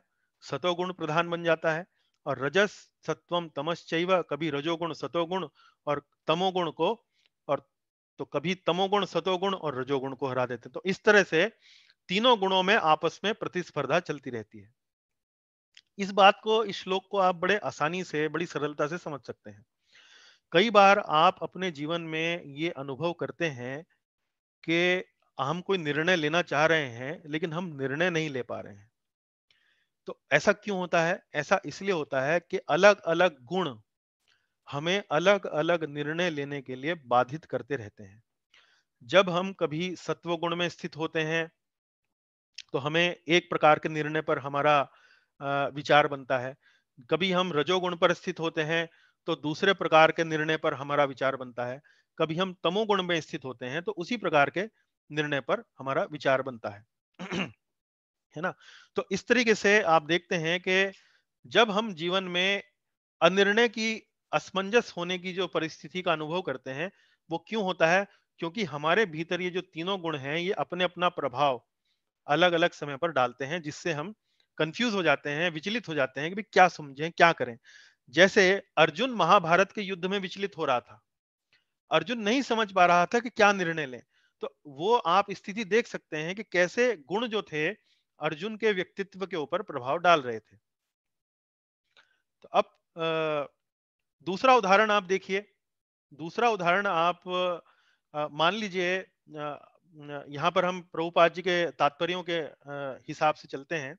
सतोगुण प्रधान बन जाता है और रजस सत्वम तमश्चैव कभी रजोगुण सतोगुण और तमोगुण को और तो कभी तमोगुण सतोगुण और रजोगुण को हरा देते तो इस तरह से तीनों गुणों में आपस में प्रतिस्पर्धा चलती रहती है इस बात को इस श्लोक को आप बड़े आसानी से बड़ी सरलता से समझ सकते हैं कई बार आप अपने जीवन में ये अनुभव करते हैं कि हम कोई निर्णय लेना चाह रहे हैं लेकिन हम निर्णय नहीं ले पा रहे हैं तो ऐसा क्यों होता है ऐसा इसलिए होता है कि अलग अलग गुण हमें अलग अलग निर्णय लेने के लिए बाधित करते रहते हैं जब हम कभी सत्व गुण में स्थित होते हैं तो हमें एक प्रकार के निर्णय पर हमारा विचार बनता है कभी हम रजोगुण पर स्थित होते हैं तो दूसरे प्रकार के निर्णय पर हमारा विचार बनता है कभी हम तमोगुण में स्थित होते हैं तो उसी प्रकार के निर्णय पर हमारा विचार बनता है है ना तो इस तरीके से आप देखते हैं कि जब हम जीवन में अनिर्णय की असमंजस होने की जो परिस्थिति का अनुभव करते हैं वो क्यों होता है क्योंकि हमारे भीतर ये जो तीनों गुण हैं ये अपने अपना प्रभाव अलग अलग समय पर डालते हैं जिससे हम कंफ्यूज हो जाते हैं विचलित हो जाते हैं कि भी क्या समझें क्या करें जैसे अर्जुन महाभारत के युद्ध में विचलित हो रहा था अर्जुन नहीं समझ पा रहा था कि क्या निर्णय लें तो वो आप स्थिति देख सकते हैं कि कैसे गुण जो थे अर्जुन के व्यक्तित्व के ऊपर प्रभाव डाल रहे थे तो अब दूसरा उदाहरण आप देखिए दूसरा उदाहरण आप मान लीजिए यहाँ पर हम प्रभुपाद जी के तात्पर्यों के हिसाब से चलते हैं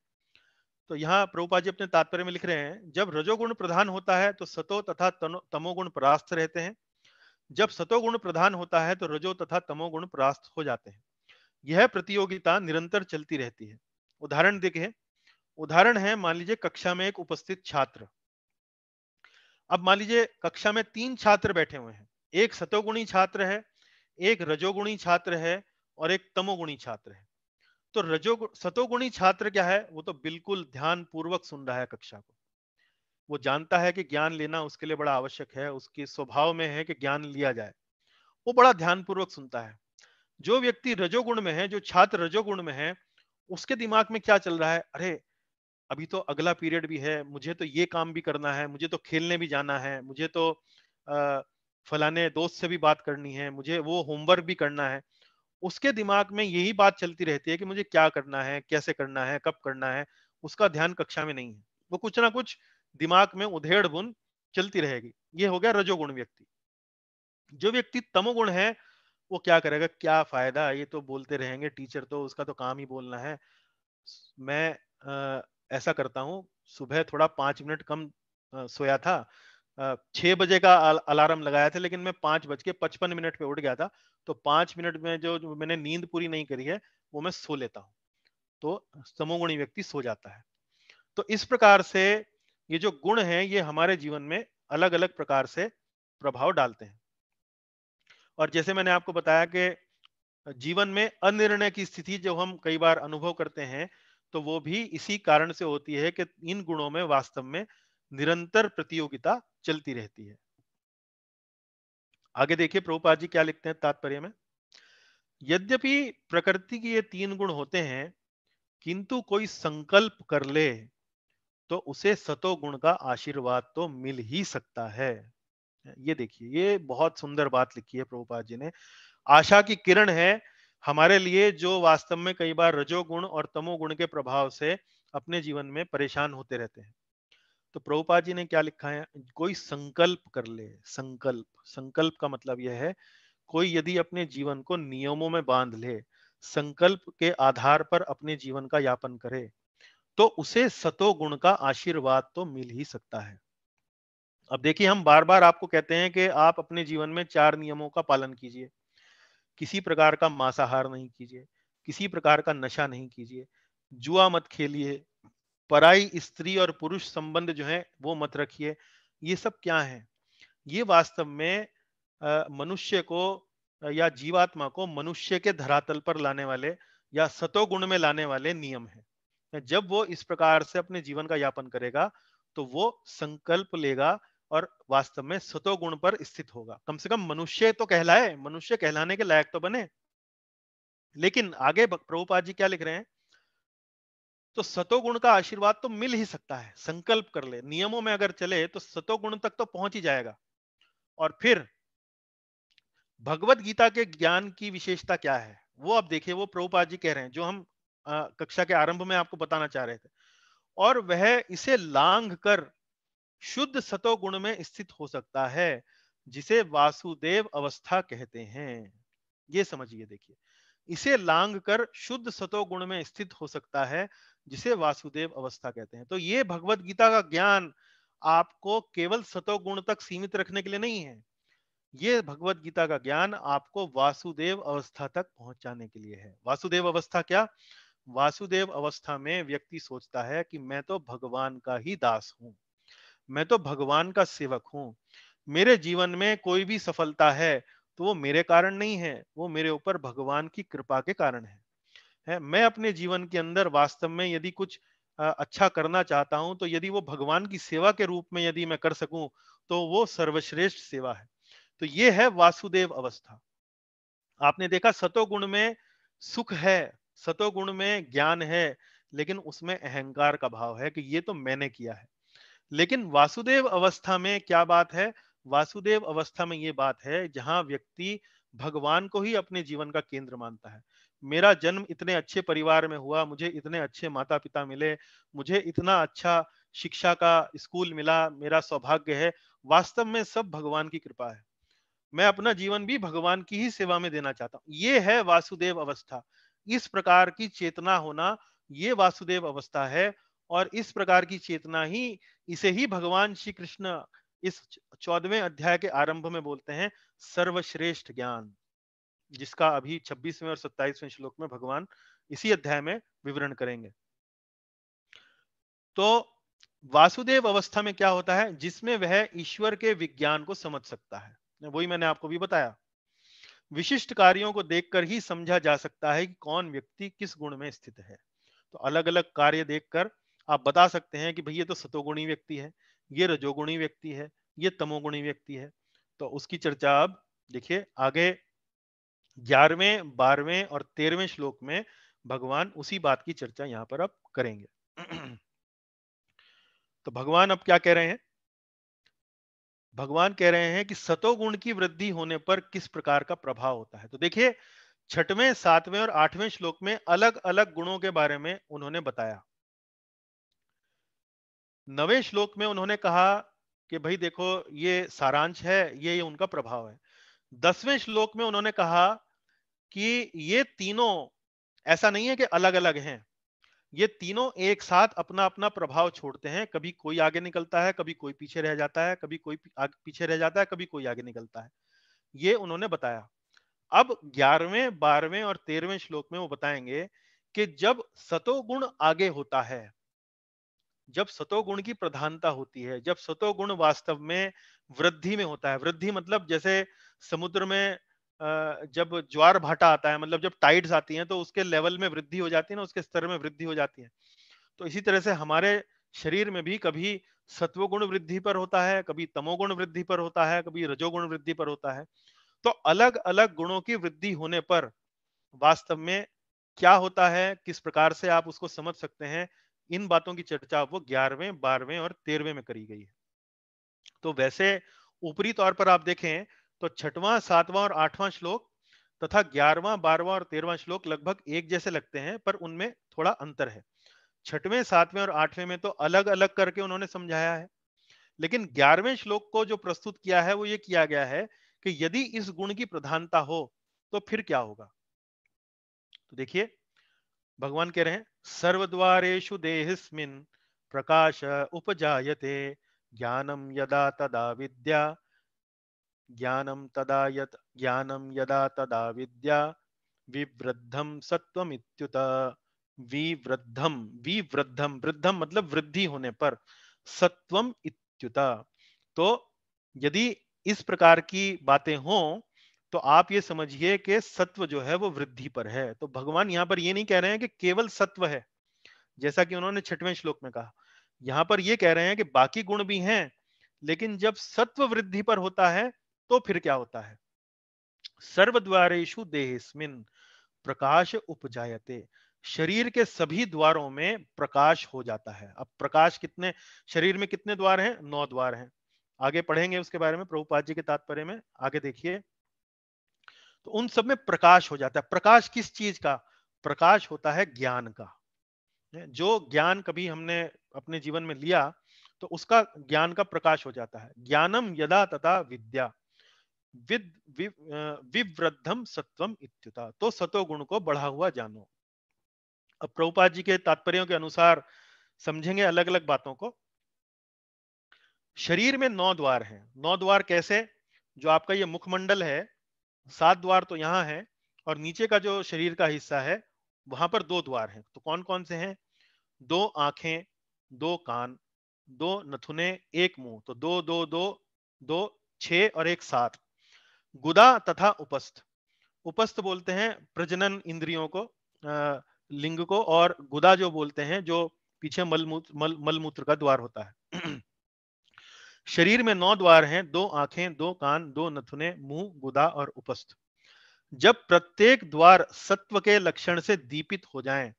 तो यहाँ प्रभुपा जी अपने तात्पर्य में लिख रहे हैं जब रजोगुण प्रधान होता है तो सतो तथा तमोगुण परास्त रहते हैं जब सतोगुण प्रधान होता है तो रजो तथा तमोगुण परास्त हो जाते हैं यह प्रतियोगिता निरंतर चलती रहती है उदाहरण देखे उदाहरण है मान लीजिए कक्षा में एक उपस्थित छात्र अब मान लीजिए कक्षा में तीन छात्र बैठे हुए हैं एक सतोगुणी छात्र है एक रजोगुणी छात्र है और एक तमोगुणी छात्र है तो रजो सतोगुणी छात्र क्या है वो तो बिल्कुल ध्यान पूर्वक सुन रहा है कक्षा को वो जानता है कि ज्ञान लेना उसके लिए बड़ा आवश्यक है उसके स्वभाव में है कि ज्ञान लिया जाए वो बड़ा ध्यान पूर्वक सुनता है जो व्यक्ति रजोगुण में है जो छात्र रजोगुण में है उसके दिमाग में क्या चल रहा है अरे अभी तो अगला पीरियड भी है मुझे तो ये काम भी करना है मुझे तो खेलने भी जाना है मुझे तो अः फलाने दोस्त से भी बात करनी है मुझे वो होमवर्क भी करना है उसके दिमाग में यही बात चलती रहती है कि मुझे क्या करना है कैसे करना है कब करना है उसका ध्यान कक्षा में नहीं है वो कुछ ना कुछ दिमाग में उधेड़ बुन चलती रहेगी ये हो गया रजोगुण व्यक्ति जो व्यक्ति तमोगुण है वो क्या करेगा क्या फायदा ये तो बोलते रहेंगे टीचर तो उसका तो काम ही बोलना है मैं आ, ऐसा करता हूँ सुबह थोड़ा पांच मिनट कम आ, सोया था छह बजे का अलार्म लगाया था लेकिन मैं पांच बज के पचपन मिनट पे उठ गया था तो पांच मिनट में जो, जो मैंने नींद पूरी नहीं करी है वो मैं सो लेता हूँ तो समोगुणी व्यक्ति सो जाता है तो इस प्रकार से ये जो गुण है ये हमारे जीवन में अलग अलग प्रकार से प्रभाव डालते हैं और जैसे मैंने आपको बताया कि जीवन में अनिर्णय की स्थिति जो हम कई बार अनुभव करते हैं तो वो भी इसी कारण से होती है कि इन गुणों में वास्तव में निरंतर प्रतियोगिता चलती रहती है आगे देखिए प्रभुपाद जी क्या लिखते हैं तात्पर्य में यद्यपि प्रकृति के ये तीन गुण होते हैं किंतु कोई संकल्प कर ले तो उसे सतो गुण का आशीर्वाद तो मिल ही सकता है ये देखिए ये बहुत सुंदर बात लिखी है प्रभुपाद जी ने आशा की किरण है हमारे लिए जो वास्तव में कई बार रजोगुण और तमोगुण के प्रभाव से अपने जीवन में परेशान होते रहते हैं तो प्रभुपा जी ने क्या लिखा है कोई संकल्प कर ले संकल्प संकल्प का मतलब यह है कोई यदि अपने जीवन को नियमों में बांध ले संकल्प के आधार पर अपने जीवन का यापन करे तो उसे सतो गुण का आशीर्वाद तो मिल ही सकता है अब देखिए हम बार बार आपको कहते हैं कि आप अपने जीवन में चार नियमों का पालन कीजिए किसी प्रकार का मांसाहार नहीं कीजिए किसी प्रकार का नशा नहीं कीजिए जुआ मत खेलिए पराई स्त्री और पुरुष संबंध जो है वो मत रखिए ये सब क्या है ये वास्तव में मनुष्य को या जीवात्मा को मनुष्य के धरातल पर लाने वाले या सतोगुण में लाने वाले नियम है जब वो इस प्रकार से अपने जीवन का यापन करेगा तो वो संकल्प लेगा और वास्तव में सतोगुण पर स्थित होगा कम से कम मनुष्य तो कहलाए मनुष्य कहलाने के लायक तो बने लेकिन आगे प्रभुपाद जी क्या लिख रहे हैं तो सतोगुण का आशीर्वाद तो मिल ही सकता है संकल्प कर ले नियमों में अगर चले तो सतोगुण तक तो पहुंच ही जाएगा और फिर भगवत गीता के ज्ञान की विशेषता क्या है वो आप देखिए वो प्रभुपाद जी कह रहे हैं जो हम आ, कक्षा के आरंभ में आपको बताना चाह रहे थे और वह इसे लांग कर शुद्ध सतोगुण में स्थित हो सकता है जिसे वासुदेव अवस्था कहते हैं ये समझिए देखिए इसे लांग कर शुद्ध सतोगुण में स्थित हो सकता है जिसे वासुदेव अवस्था कहते हैं तो ये भगवत गीता का ज्ञान आपको केवल सतोगुण तक सीमित रखने के लिए नहीं है ये भगवत गीता का ज्ञान आपको वासुदेव अवस्था तक पहुंचाने के लिए है वासुदेव अवस्था क्या वासुदेव अवस्था में व्यक्ति सोचता है कि मैं तो भगवान का ही दास हूं मैं तो भगवान का सेवक हूं मेरे जीवन में कोई भी सफलता है तो वो मेरे कारण नहीं है वो मेरे ऊपर भगवान की कृपा के कारण है है मैं अपने जीवन के अंदर वास्तव में यदि कुछ अच्छा करना चाहता हूं तो यदि वो भगवान की सेवा के रूप में यदि मैं कर सकूं तो वो सर्वश्रेष्ठ सेवा है तो ये है वासुदेव अवस्था आपने देखा सतोगुण में सुख है सतोगुण में ज्ञान है लेकिन उसमें अहंकार का भाव है कि ये तो मैंने किया है लेकिन वासुदेव अवस्था में क्या बात है वासुदेव अवस्था में ये बात है जहां व्यक्ति भगवान को ही अपने जीवन का केंद्र मानता है मेरा जन्म इतने अच्छे परिवार में हुआ मुझे इतने अच्छे माता पिता मिले मुझे इतना अच्छा शिक्षा का स्कूल मिला मेरा सौभाग्य है वास्तव में सब भगवान की कृपा है मैं अपना जीवन भी भगवान की ही सेवा में देना चाहता हूँ ये है वासुदेव अवस्था इस प्रकार की चेतना होना ये वासुदेव अवस्था है और इस प्रकार की चेतना ही इसे ही भगवान श्री कृष्ण इस चौदवें अध्याय के आरंभ में बोलते हैं सर्वश्रेष्ठ ज्ञान जिसका अभी छब्बीसवें और सत्ताईसवें श्लोक में भगवान इसी अध्याय में विवरण करेंगे तो वासुदेव अवस्था में क्या होता है जिसमें वह ईश्वर के विज्ञान को समझ सकता है वही मैंने आपको भी बताया विशिष्ट कार्यों को देखकर ही समझा जा सकता है कि कौन व्यक्ति किस गुण में स्थित है तो अलग अलग कार्य देखकर आप बता सकते हैं कि भाई ये तो सतोगुणी व्यक्ति है ये रजोगुणी व्यक्ति है ये तमोगुणी व्यक्ति है तो उसकी चर्चा अब देखिए आगे ग्यारहवें बारहवें और तेरहवें श्लोक में भगवान उसी बात की चर्चा यहाँ पर अब करेंगे तो भगवान अब क्या कह रहे हैं भगवान कह रहे हैं कि सतोगुण की वृद्धि होने पर किस प्रकार का प्रभाव होता है तो देखिए छठवें सातवें और आठवें श्लोक में अलग अलग गुणों के बारे में उन्होंने बताया नवे श्लोक में उन्होंने कहा कि भाई देखो ये सारांश है ये, ये उनका प्रभाव है दसवें श्लोक में उन्होंने कहा कि ये तीनों ऐसा नहीं है कि अलग अलग हैं ये तीनों एक साथ अपना अपना प्रभाव छोड़ते हैं कभी कोई आगे निकलता है कभी कोई पीछे रह जाता है कभी कोई पीछे रह जाता है कभी कोई आगे निकलता है ये उन्होंने बताया अब ग्यारहवें बारहवें और तेरहवें श्लोक में वो बताएंगे कि जब सतोगुण आगे होता है जब सतोगुण की प्रधानता होती है जब सतोगुण वास्तव में वृद्धि में होता है वृद्धि मतलब जैसे समुद्र में जब ज्वार भाटा आता है मतलब जब टाइड्स आती हैं तो उसके लेवल में वृद्धि हो जाती है ना उसके स्तर में वृद्धि हो जाती है तो इसी तरह से हमारे शरीर में भी कभी सत्वगुण वृद्धि पर होता है कभी तमोगुण वृद्धि पर होता है कभी रजोगुण वृद्धि पर होता है तो अलग अलग गुणों की वृद्धि होने पर वास्तव में क्या होता है किस प्रकार से आप उसको समझ सकते हैं इन बातों की चर्चा वो ग्यारहवें बारहवें और तेरहवें में करी गई है तो वैसे ऊपरी तौर पर आप देखें तो छठवां सातवां और आठवां श्लोक तथा ग्यारहवां बारहवां और तेरहवां श्लोक लगभग एक जैसे लगते हैं पर उनमें थोड़ा अंतर है छठवें सातवें और आठवें में तो अलग अलग करके उन्होंने समझाया है लेकिन ग्यारहवें श्लोक को जो प्रस्तुत किया है वो ये किया गया है कि यदि इस गुण की प्रधानता हो तो फिर क्या होगा तो देखिए भगवान कह रहे हैं सर्वद्वारेषु देहस्मिन प्रकाश उपजायते ज्ञानम यदा तदा विद्या ज्ञानम तदा यत ज्ञानम यदा तदा विद्या विवृद्धम सत्वमित्युत विवृद्धम विवृद्धम वृद्धम मतलब वृद्धि होने पर सत्वम इत्युता तो यदि इस प्रकार की बातें हों तो आप ये समझिए कि सत्व जो है वो वृद्धि पर है तो भगवान यहाँ पर ये नहीं कह रहे हैं कि केवल सत्व है जैसा कि उन्होंने छठवें श्लोक में कहा यहाँ पर ये कह रहे हैं कि बाकी गुण भी हैं लेकिन जब सत्व वृद्धि पर होता है तो फिर क्या होता है द्वारेशु देहस्मिन प्रकाश उपजायते शरीर के सभी द्वारों में प्रकाश हो जाता है अब प्रकाश कितने शरीर में कितने द्वार हैं नौ द्वार हैं आगे पढ़ेंगे उसके बारे में प्रभुपाद जी के तात्पर्य में आगे देखिए तो उन सब में प्रकाश हो जाता है प्रकाश किस चीज का प्रकाश होता है ज्ञान का जो ज्ञान कभी हमने अपने जीवन में लिया तो उसका ज्ञान का प्रकाश हो जाता है ज्ञानम यदा तथा विद्या विद विवृद्धम सत्वम इत्युता तो सतो गुण को बढ़ा हुआ जानो अब प्रभुपा जी के तात्पर्यों के अनुसार समझेंगे अलग अलग बातों को शरीर में नौ द्वार हैं नौ द्वार कैसे जो आपका ये मुखमंडल है सात द्वार तो यहाँ है और नीचे का जो शरीर का हिस्सा है वहां पर दो द्वार हैं तो कौन कौन से हैं दो आंखें दो कान दो नथुने एक मुंह तो दो दो दो दो छ और एक सात गुदा तथा उपस्थ उपस्थ बोलते हैं प्रजनन इंद्रियों को लिंग को और गुदा जो बोलते हैं जो पीछे मलमूत्र मल मलमूत्र का द्वार होता है शरीर में नौ द्वार हैं दो आंखें दो कान दो नथुने मुंह गुदा और उपस्थ जब प्रत्येक द्वार सत्व के लक्षण से दीपित हो जाए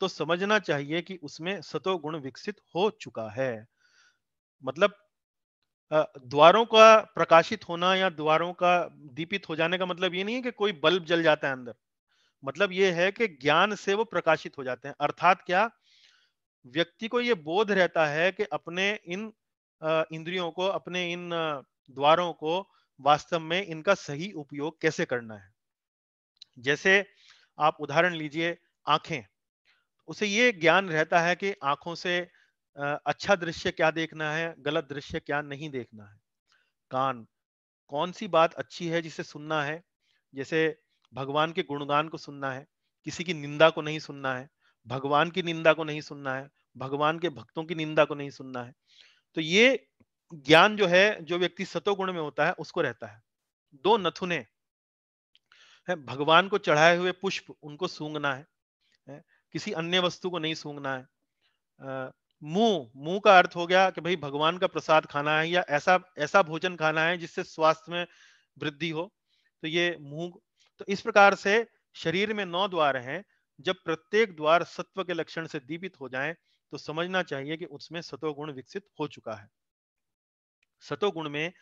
तो समझना चाहिए कि उसमें सतो गुण विकसित हो चुका है मतलब द्वारों का प्रकाशित होना या द्वारों का दीपित हो जाने का मतलब ये नहीं है कि कोई बल्ब जल जाता है अंदर मतलब ये है कि ज्ञान से वो प्रकाशित हो जाते हैं अर्थात क्या व्यक्ति को ये बोध रहता है कि अपने इन इंद्रियों को अपने इन द्वारों को वास्तव में इनका सही उपयोग कैसे करना है जैसे आप उदाहरण लीजिए आंखें उसे ये ज्ञान रहता है कि आंखों से अच्छा दृश्य क्या देखना है गलत दृश्य क्या नहीं देखना है कान कौन सी बात अच्छी है जिसे सुनना है जैसे भगवान के गुणगान को सुनना है किसी की निंदा को नहीं सुनना है भगवान की निंदा को नहीं सुनना है भगवान के भक्तों की निंदा को नहीं सुनना है तो ये ज्ञान जो है जो व्यक्ति सतोगुण में होता है उसको रहता है दो नथुने है भगवान को चढ़ाए हुए पुष्प उनको सूंघना है, है किसी अन्य वस्तु को नहीं सूंघना है मुंह मुंह का अर्थ हो गया कि भाई भगवान का प्रसाद खाना है या ऐसा ऐसा भोजन खाना है जिससे स्वास्थ्य में वृद्धि हो तो ये मुंह तो इस प्रकार से शरीर में नौ द्वार हैं जब प्रत्येक द्वार सत्व के लक्षण से दीपित हो जाए तो समझना चाहिए कि उसमें सतोगुण विकसित हो चुका है सतोगुण में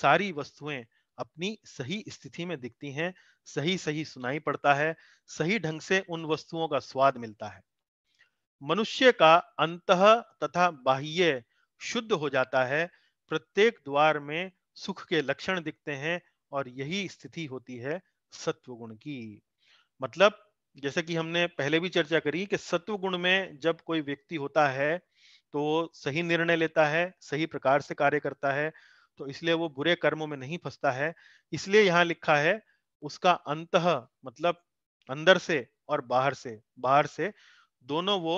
सारी वस्तुएं अपनी सही स्थिति में दिखती हैं सही सही सुनाई पड़ता है सही ढंग से उन वस्तुओं का स्वाद मिलता है मनुष्य का अंत तथा बाह्य शुद्ध हो जाता है प्रत्येक द्वार में सुख के लक्षण दिखते हैं और यही स्थिति होती है सत्वगुण की मतलब जैसे कि हमने पहले भी चर्चा करी कि सत्व गुण में जब कोई व्यक्ति होता है तो वो सही निर्णय लेता है सही प्रकार से कार्य करता है तो इसलिए वो बुरे कर्मों में नहीं फंसता है इसलिए यहाँ लिखा है उसका अंत मतलब अंदर से और बाहर से बाहर से दोनों वो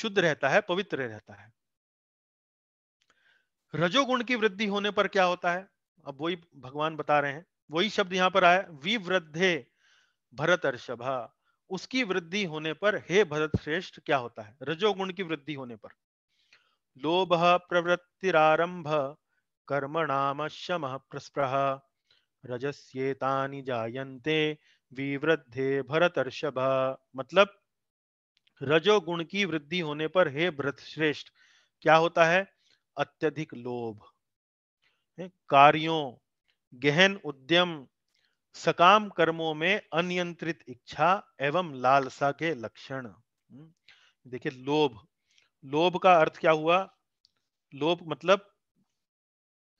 शुद्ध रहता है पवित्र रहता है रजोगुण की वृद्धि होने पर क्या होता है अब वही भगवान बता रहे हैं वही शब्द यहाँ पर आया विवृद्धे भरत अर्षभा उसकी वृद्धि होने पर हे भरत श्रेष्ठ क्या होता है रजोगुण की वृद्धि होने पर लोभ प्रवृत्तिरारंभ कर्म नाम शम प्रस्प्रह रजस्येतानि जायते विवृद्धे भरतर्षभ मतलब रजोगुण की वृद्धि होने पर हे भरत श्रेष्ठ क्या होता है अत्यधिक लोभ कार्यों गहन उद्यम सकाम कर्मों में अनियंत्रित इच्छा एवं लालसा के लक्षण हम्म, देखिए लोभ लोभ का अर्थ क्या हुआ लोभ मतलब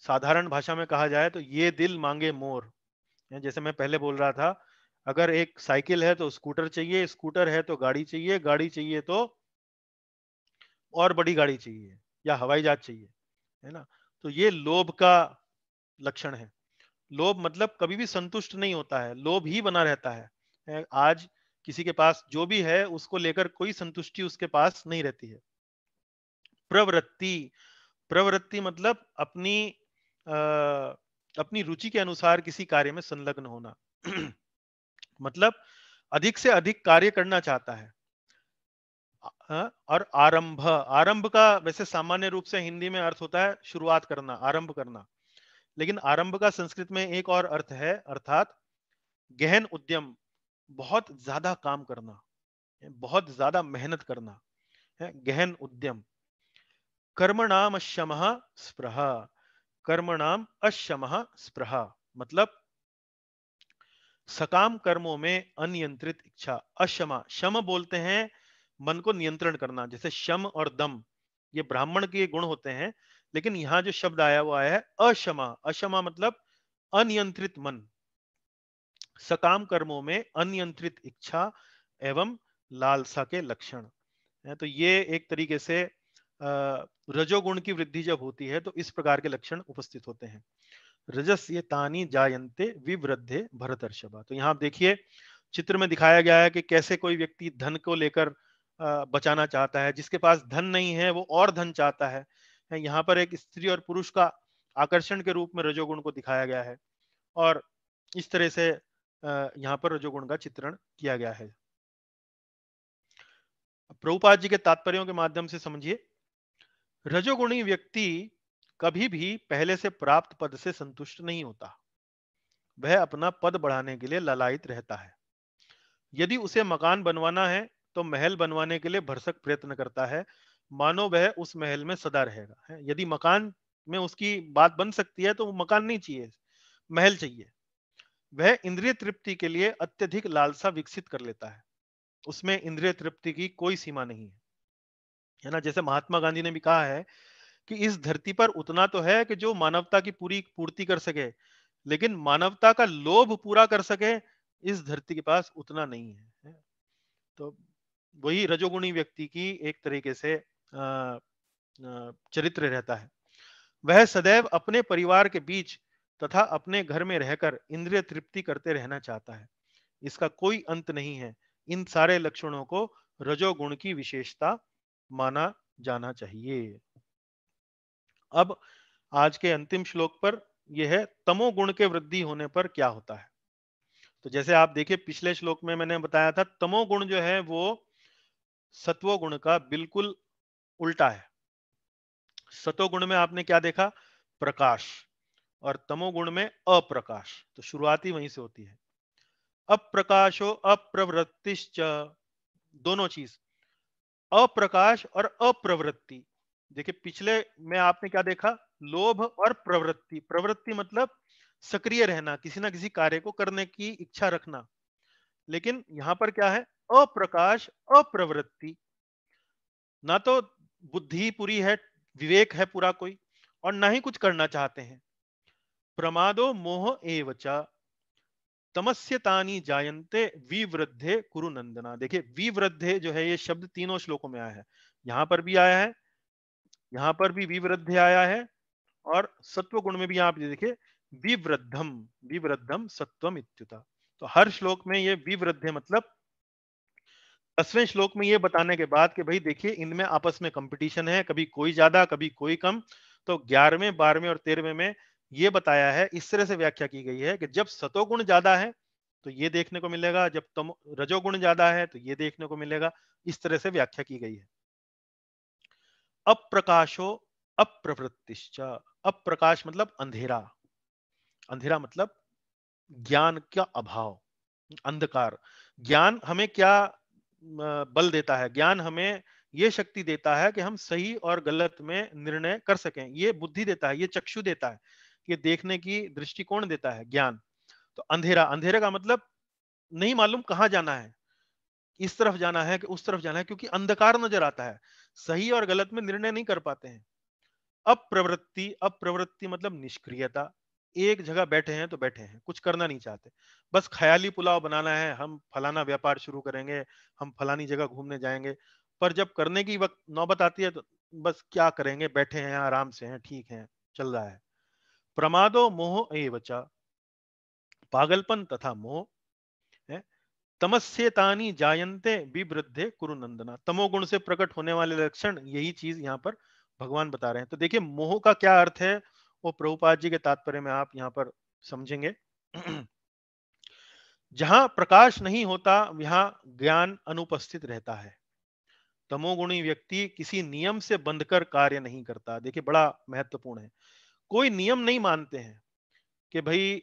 साधारण भाषा में कहा जाए तो ये दिल मांगे मोर जैसे मैं पहले बोल रहा था अगर एक साइकिल है तो स्कूटर चाहिए स्कूटर है तो गाड़ी चाहिए गाड़ी चाहिए तो और बड़ी गाड़ी चाहिए या हवाई जहाज चाहिए है ना तो ये लोभ का लक्षण है लोभ मतलब कभी भी संतुष्ट नहीं होता है लोभ ही बना रहता है आज किसी के पास जो भी है उसको लेकर कोई संतुष्टि उसके पास नहीं रहती है प्रवृत्ति प्रवृत्ति मतलब अपनी आ, अपनी रुचि के अनुसार किसी कार्य में संलग्न होना मतलब अधिक से अधिक कार्य करना चाहता है और आरंभ आरंभ का वैसे सामान्य रूप से हिंदी में अर्थ होता है शुरुआत करना आरंभ करना लेकिन आरंभ का संस्कृत में एक और अर्थ है अर्थात गहन उद्यम बहुत ज्यादा काम करना बहुत ज्यादा मेहनत करना है गहन उद्यम नाम अशम स्प्रह कर्म नाम अशम स्प्रह मतलब सकाम कर्मों में अनियंत्रित इच्छा अशमा शम बोलते हैं मन को नियंत्रण करना जैसे शम और दम ये ब्राह्मण के गुण होते हैं लेकिन यहाँ जो शब्द आया वो आया है अक्षमा अशमा मतलब अनियंत्रित मन सकाम कर्मों में अनियंत्रित इच्छा एवं लालसा के लक्षण है तो ये एक तरीके से रजोगुण की वृद्धि जब होती है तो इस प्रकार के लक्षण उपस्थित होते हैं रजस ये तानी जायंते विवृद्धे भरतर्षभा तो यहाँ आप देखिए चित्र में दिखाया गया है कि कैसे कोई व्यक्ति धन को लेकर बचाना चाहता है जिसके पास धन नहीं है वो और धन चाहता है है यहाँ पर एक स्त्री और पुरुष का आकर्षण के रूप में रजोगुण को दिखाया गया है और इस तरह से यहाँ पर रजोगुण का चित्रण किया गया है प्रभुपाद जी के तात्पर्यों के माध्यम से समझिए रजोगुणी व्यक्ति कभी भी पहले से प्राप्त पद से संतुष्ट नहीं होता वह अपना पद बढ़ाने के लिए ललायित रहता है यदि उसे मकान बनवाना है तो महल बनवाने के लिए भरसक प्रयत्न करता है मानो वह उस महल में सदा रहेगा यदि मकान में उसकी बात बन सकती है तो वो मकान नहीं चाहिए महल चाहिए वह इंद्रिय तृप्ति के लिए अत्यधिक लालसा विकसित कर लेता है उसमें इंद्रिय तृप्ति की कोई सीमा नहीं है है ना जैसे महात्मा गांधी ने भी कहा है कि इस धरती पर उतना तो है कि जो मानवता की पूरी पूर्ति कर सके लेकिन मानवता का लोभ पूरा कर सके इस धरती के पास उतना नहीं है तो वही रजोगुणी व्यक्ति की एक तरीके से चरित्र रहता है वह सदैव अपने परिवार के बीच तथा अपने घर में रहकर इंद्रिय तृप्ति करते रहना चाहता है इसका कोई अंत नहीं है इन सारे लक्षणों को रजोगुण की विशेषता माना जाना चाहिए अब आज के अंतिम श्लोक पर यह है तमोगुण के वृद्धि होने पर क्या होता है तो जैसे आप देखिए पिछले श्लोक में मैंने बताया था तमोगुण जो है वो सत्वोगुण का बिल्कुल उल्टा है सतोगुण में आपने क्या देखा प्रकाश और तमोगुण में अप्रकाश तो शुरुआती वहीं से होती है अप्रकाशो अप्रवृत्तिश्च दोनों चीज अप्रकाश और अप्रवृत्ति देखिए पिछले में आपने क्या देखा लोभ और प्रवृत्ति प्रवृत्ति मतलब सक्रिय रहना किसी ना किसी कार्य को करने की इच्छा रखना लेकिन यहां पर क्या है अप्रकाश अप्रवृत्ति ना तो बुद्धि पूरी है विवेक है पूरा कोई और ना ही कुछ करना चाहते हैं प्रमादो मोह एवचा तमस्यतानी जायन्ते विवृद्धे कुरु नंदना देखिए विवृद्धे जो है ये शब्द तीनों श्लोकों में आया है यहाँ पर भी आया है यहाँ पर भी विवृद्धे आया है और सत्व गुण में भी आप ये देखिए विवृद्धम विवृद्धम सत्वम इत्युता तो हर श्लोक में ये विवृद्धे मतलब दसवें श्लोक में ये बताने के बाद कि भाई देखिए इनमें आपस में कंपटीशन है कभी कोई ज्यादा कभी कोई कम तो ग्यारहवें बारहवें और तेरहवें में ये बताया है इस तरह से व्याख्या की गई है कि जब सतोगुण ज्यादा है तो ये देखने को मिलेगा जब तम रजोगुण ज्यादा है तो ये देखने को मिलेगा इस तरह से व्याख्या की गई है अप्रकाशो अप्रवृत्तिश्च अप्रकाश मतलब अंधेरा अंधेरा मतलब ज्ञान का अभाव अंधकार ज्ञान हमें क्या बल देता है ज्ञान हमें ये शक्ति देता है कि हम सही और गलत में निर्णय कर सकें ये बुद्धि देता है ये चक्षु देता है ये देखने की दृष्टिकोण देता है ज्ञान तो अंधेरा अंधेरे का मतलब नहीं मालूम कहाँ जाना है इस तरफ जाना है कि उस तरफ जाना है क्योंकि अंधकार नजर आता है सही और गलत में निर्णय नहीं कर पाते हैं अप्रवृत्ति अप्रवृत्ति मतलब निष्क्रियता एक जगह बैठे हैं तो बैठे हैं कुछ करना नहीं चाहते बस ख्याली पुलाव बनाना है हम फलाना व्यापार शुरू करेंगे हम फलानी जगह घूमने जाएंगे पर जब करने की वक्त नौबत आती है तो बस क्या करेंगे बैठे हैं आराम से हैं ठीक है चल रहा है प्रमादो मोह ए बचा पागलपन तथा मोह तमस्यतानी जायंते विवृद्धे कुरुनंदना तमोगुण से प्रकट होने वाले लक्षण यही चीज यहाँ पर भगवान बता रहे हैं तो देखिए मोह का क्या अर्थ है वो प्रभुपाद जी के तात्पर्य में आप यहाँ पर समझेंगे जहां प्रकाश नहीं होता वहां ज्ञान अनुपस्थित रहता है तमोगुणी व्यक्ति किसी नियम से बंधकर कार्य नहीं करता देखिए बड़ा महत्वपूर्ण है कोई नियम नहीं मानते हैं कि भाई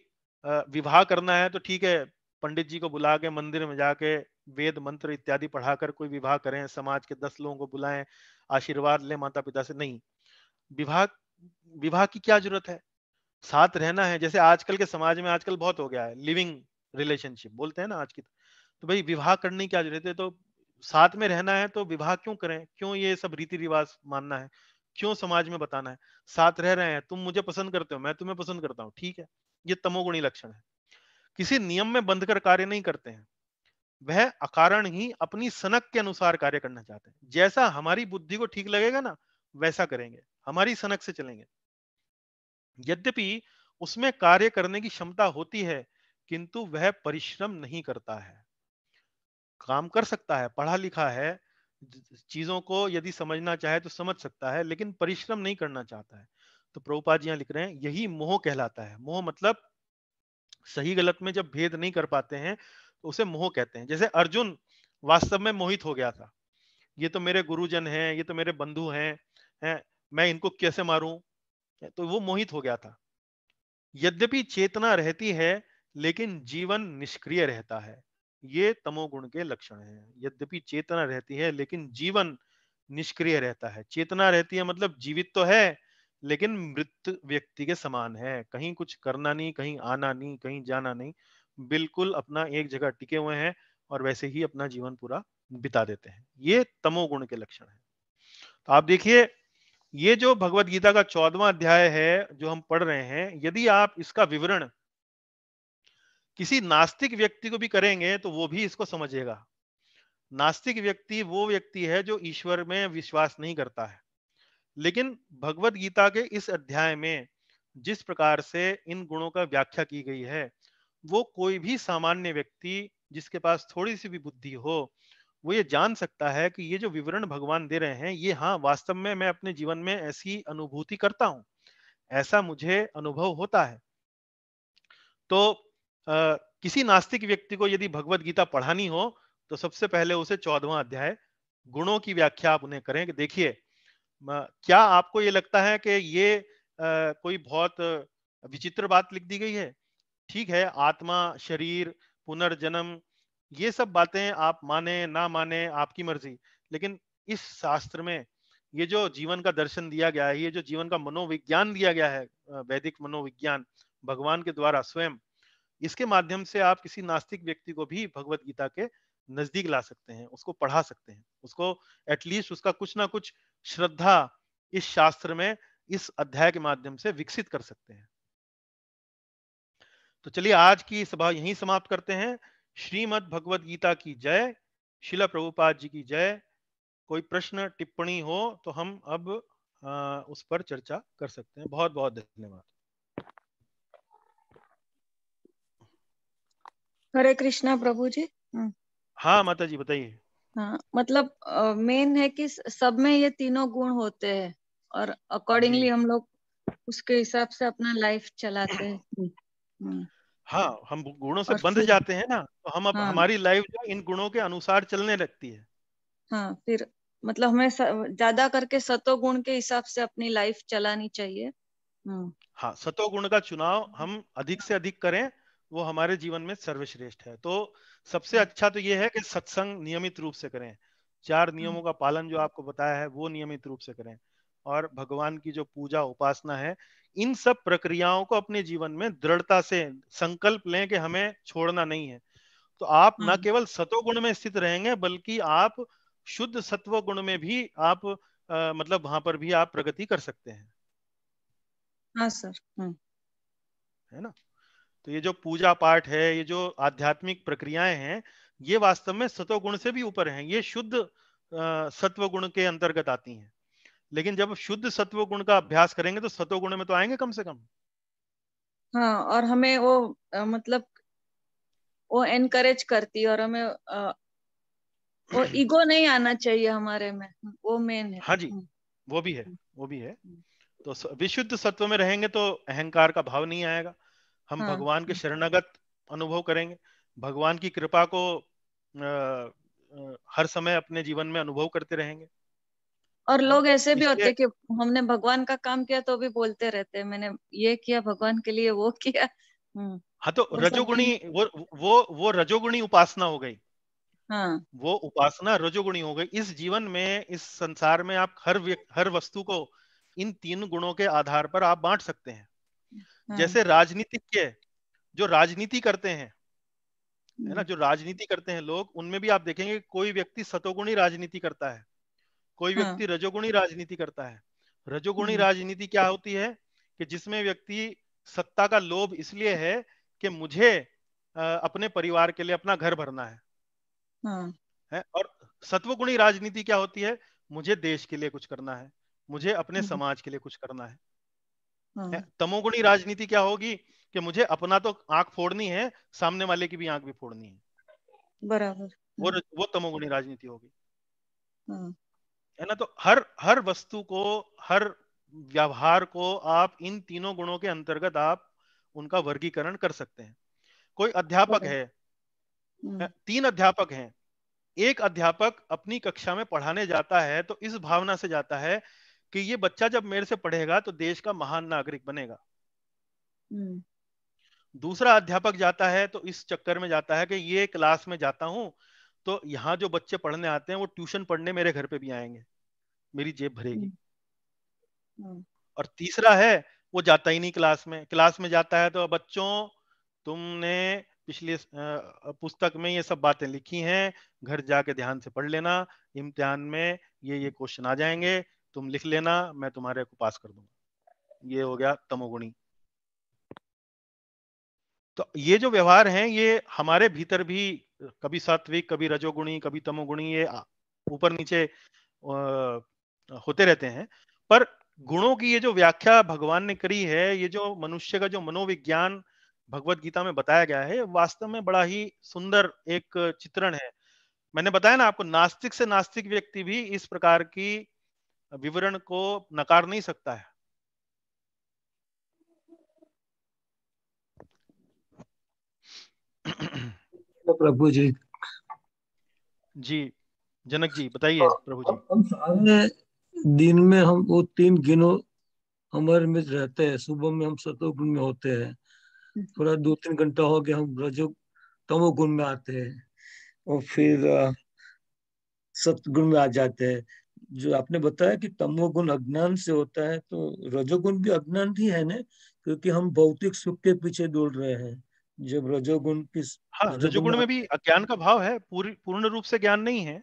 विवाह करना है तो ठीक है पंडित जी को बुला के मंदिर में जाके वेद मंत्र इत्यादि पढ़ाकर कोई विवाह करें समाज के दस लोगों को बुलाएं आशीर्वाद लें माता पिता से नहीं विवाह विवाह की क्या जरूरत है साथ रहना है जैसे आजकल के समाज में आजकल बहुत हो गया है लिविंग रिलेशनशिप बोलते हैं ना आज की तो भाई विवाह करने की क्या जरूरत है तो साथ में रहना है तो विवाह क्यों करें क्यों ये सब रीति रिवाज मानना है क्यों समाज में बताना है साथ रह रहे हैं तुम मुझे पसंद करते हो मैं तुम्हें पसंद करता हूँ ठीक है ये तमोगुणी लक्षण है किसी नियम में बंध कर कार्य नहीं करते हैं वह अकारण ही अपनी सनक के अनुसार कार्य करना चाहते हैं जैसा हमारी बुद्धि को ठीक लगेगा ना वैसा करेंगे हमारी सनक से चलेंगे यद्यपि उसमें कार्य करने की क्षमता होती है किंतु वह परिश्रम नहीं करता है काम कर सकता है पढ़ा लिखा है चीजों को यदि समझना चाहे तो समझ सकता है लेकिन परिश्रम नहीं करना चाहता है तो प्रभुपाद जी लिख रहे हैं यही मोह कहलाता है मोह मतलब सही गलत में जब भेद नहीं कर पाते हैं तो उसे मोह कहते हैं जैसे अर्जुन वास्तव में मोहित हो गया था ये तो मेरे गुरुजन हैं ये तो मेरे बंधु हैं मैं इनको कैसे मारूं तो वो मोहित हो गया था यद्यपि चेतना रहती है लेकिन जीवन निष्क्रिय रहता है ये तमोगुण के लक्षण हैं यद्यपि चेतना रहती है लेकिन जीवन निष्क्रिय रहता है चेतना रहती है मतलब जीवित तो है लेकिन मृत व्यक्ति के समान है कहीं कुछ करना नहीं कहीं आना नहीं कहीं जाना नहीं बिल्कुल अपना एक जगह टिके हुए हैं और वैसे ही अपना जीवन पूरा बिता देते हैं ये तमोगुण के लक्षण है तो आप देखिए ये जो भगवत गीता का चौदवा अध्याय है जो हम पढ़ रहे हैं यदि आप इसका विवरण किसी नास्तिक व्यक्ति को भी करेंगे तो वो भी इसको समझेगा नास्तिक व्यक्ति वो व्यक्ति है जो ईश्वर में विश्वास नहीं करता है लेकिन भगवत गीता के इस अध्याय में जिस प्रकार से इन गुणों का व्याख्या की गई है वो कोई भी सामान्य व्यक्ति जिसके पास थोड़ी सी भी बुद्धि हो वो ये जान सकता है कि ये जो विवरण भगवान दे रहे हैं ये हाँ वास्तव में मैं अपने जीवन में ऐसी अनुभूति करता हूं ऐसा मुझे अनुभव होता है तो आ, किसी नास्तिक व्यक्ति को यदि भगवत गीता पढ़ानी हो तो सबसे पहले उसे चौदवा अध्याय गुणों की व्याख्या आप उन्हें करें देखिए क्या आपको ये लगता है कि ये आ, कोई बहुत विचित्र बात लिख दी गई है ठीक है आत्मा शरीर पुनर्जन्म ये सब बातें आप माने ना माने आपकी मर्जी लेकिन इस शास्त्र में ये जो जीवन का दर्शन दिया गया है ये जो जीवन का मनोविज्ञान दिया गया है वैदिक मनोविज्ञान भगवान के द्वारा स्वयं इसके माध्यम से आप किसी नास्तिक व्यक्ति को भी भगवत गीता के नजदीक ला सकते हैं उसको पढ़ा सकते हैं उसको एटलीस्ट उसका कुछ ना कुछ श्रद्धा इस शास्त्र में इस अध्याय के माध्यम से विकसित कर सकते हैं तो चलिए आज की सभा यहीं समाप्त करते हैं श्रीमद भगवद गीता की जय शिला प्रभुपाद जी की जय कोई प्रश्न टिप्पणी हो तो हम अब आ, उस पर चर्चा कर सकते हैं बहुत बहुत धन्यवाद हरे कृष्णा प्रभु जी हम्म। हाँ माता जी बताइए हाँ मतलब मेन है कि सब में ये तीनों गुण होते हैं और अकॉर्डिंगली हम लोग उसके हिसाब से अपना लाइफ चलाते हैं हम्म। हाँ हम गुणों से बंध जाते हैं ना तो हम अब हाँ, हमारी लाइफ जो इन गुणों के अनुसार चलने लगती है हाँ फिर मतलब हमें ज्यादा करके सतो गुण के हिसाब से अपनी लाइफ चलानी चाहिए हाँ।, हाँ सतो गुण का चुनाव हम अधिक से अधिक करें वो हमारे जीवन में सर्वश्रेष्ठ है तो सबसे हाँ। अच्छा तो ये है कि सत्संग नियमित रूप से करें चार हाँ। नियमों का पालन जो आपको बताया है वो नियमित रूप से करें और भगवान की जो पूजा उपासना है इन सब प्रक्रियाओं को अपने जीवन में दृढ़ता से संकल्प लें कि हमें छोड़ना नहीं है तो आप न हम्म। केवल सतोगुण में स्थित रहेंगे बल्कि आप शुद्ध सत्व गुण में भी आप आ, मतलब वहां पर भी आप प्रगति कर सकते हैं हाँ सर हम्म। है ना तो ये जो पूजा पाठ है ये जो आध्यात्मिक प्रक्रियाएं हैं ये वास्तव में सतोगुण से भी ऊपर हैं ये शुद्ध सत्व गुण के अंतर्गत आती हैं लेकिन जब शुद्ध सत्व गुण का अभ्यास करेंगे तो सत्व गुण में तो आएंगे कम से कम हाँ और हमें वो आ, मतलब वो एनकरेज करती है और हमें आ, वो ईगो नहीं आना चाहिए हमारे में वो मेन है हाँ जी हम्म। वो भी है वो भी है हम्म। तो विशुद्ध सत्व में रहेंगे तो अहंकार का भाव नहीं आएगा हम हाँ, भगवान के शरणागत अनुभव करेंगे भगवान की कृपा को आ, आ, हर समय अपने जीवन में अनुभव करते रहेंगे और हाँ, लोग ऐसे भी होते हैं कि हमने भगवान का काम किया तो भी बोलते रहते हैं मैंने ये किया भगवान के लिए वो किया हम्म, हाँ तो रजोगुणी वो वो वो रजोगुणी उपासना हो गई हाँ वो उपासना रजोगुणी हो गई इस जीवन में इस संसार में आप हर हर वस्तु को इन तीन गुणों के आधार पर आप बांट सकते हैं हाँ। जैसे के जो राजनीति करते हैं है ना हम्म। जो राजनीति करते हैं लोग उनमें भी आप देखेंगे कोई व्यक्ति सतोगुणी राजनीति करता है कोई हाँ. व्यक्ति रजोगुणी राजनीति करता है रजोगुणी हम्म। राजनीति क्या होती है कि जिसमें व्यक्ति सत्ता का लोभ इसलिए है कि मुझे अपने परिवार के लिए अपना घर भरना है हाँ. है और सत्वगुणी राजनीति क्या होती है मुझे देश के लिए कुछ करना है मुझे अपने हम्म। समाज के लिए कुछ करना है हाँ. तमोगुणी राजनीति क्या होगी कि मुझे अपना तो आंख फोड़नी है सामने वाले की भी आंख भी फोड़नी है बराबर वो हम्म। वो तमोगुणी राजनीति होगी हाँ. है ना तो हर हर वस्तु को हर व्यवहार को आप इन तीनों गुणों के अंतर्गत आप उनका वर्गीकरण कर सकते हैं कोई अध्यापक है hmm. तीन अध्यापक हैं एक अध्यापक अपनी कक्षा में पढ़ाने जाता है तो इस भावना से जाता है कि ये बच्चा जब मेरे से पढ़ेगा तो देश का महान नागरिक बनेगा hmm. दूसरा अध्यापक जाता है तो इस चक्कर में जाता है कि ये क्लास में जाता हूं तो यहाँ जो बच्चे पढ़ने आते हैं वो ट्यूशन पढ़ने मेरे घर पे भी आएंगे मेरी जेब भरेगी हम्म। हम्म। और तीसरा है वो जाता ही नहीं क्लास में क्लास में जाता है तो बच्चों तुमने पिछले पुस्तक में ये सब बातें लिखी हैं घर जाके ध्यान से पढ़ लेना इम्तिहान में ये ये क्वेश्चन आ जाएंगे तुम लिख लेना मैं तुम्हारे को पास कर दूंगा ये हो गया तमोगुणी तो ये जो व्यवहार हैं ये हमारे भीतर भी कभी सात्विक कभी रजोगुणी कभी तमोगुणी ये ऊपर नीचे होते रहते हैं पर गुणों की ये जो व्याख्या भगवान ने करी है ये जो मनुष्य का जो मनोविज्ञान भगवत गीता में बताया गया है वास्तव में बड़ा ही सुंदर एक चित्रण है मैंने बताया ना आपको नास्तिक से नास्तिक व्यक्ति भी इस प्रकार की विवरण को नकार नहीं सकता है प्रभु जी जी जनक जी बताइए हाँ, प्रभु जी हम सारे दिन में हम वो तीन गिनो हमारे में रहते हैं सुबह में हम सतोगुण में होते हैं थोड़ा दो तीन घंटा हो गया हम रजो तमोगुण में आते हैं और फिर सतगुण में आ जाते हैं जो आपने बताया कि तमोगुण अज्ञान से होता है तो रजोगुण भी अज्ञान ही है ना क्योंकि हम भौतिक सुख के पीछे दौड़ रहे हैं जब रजोगुण किस हाँ रजोगुण में भी अज्ञान का भाव है पूरी पूर्ण रूप से ज्ञान नहीं है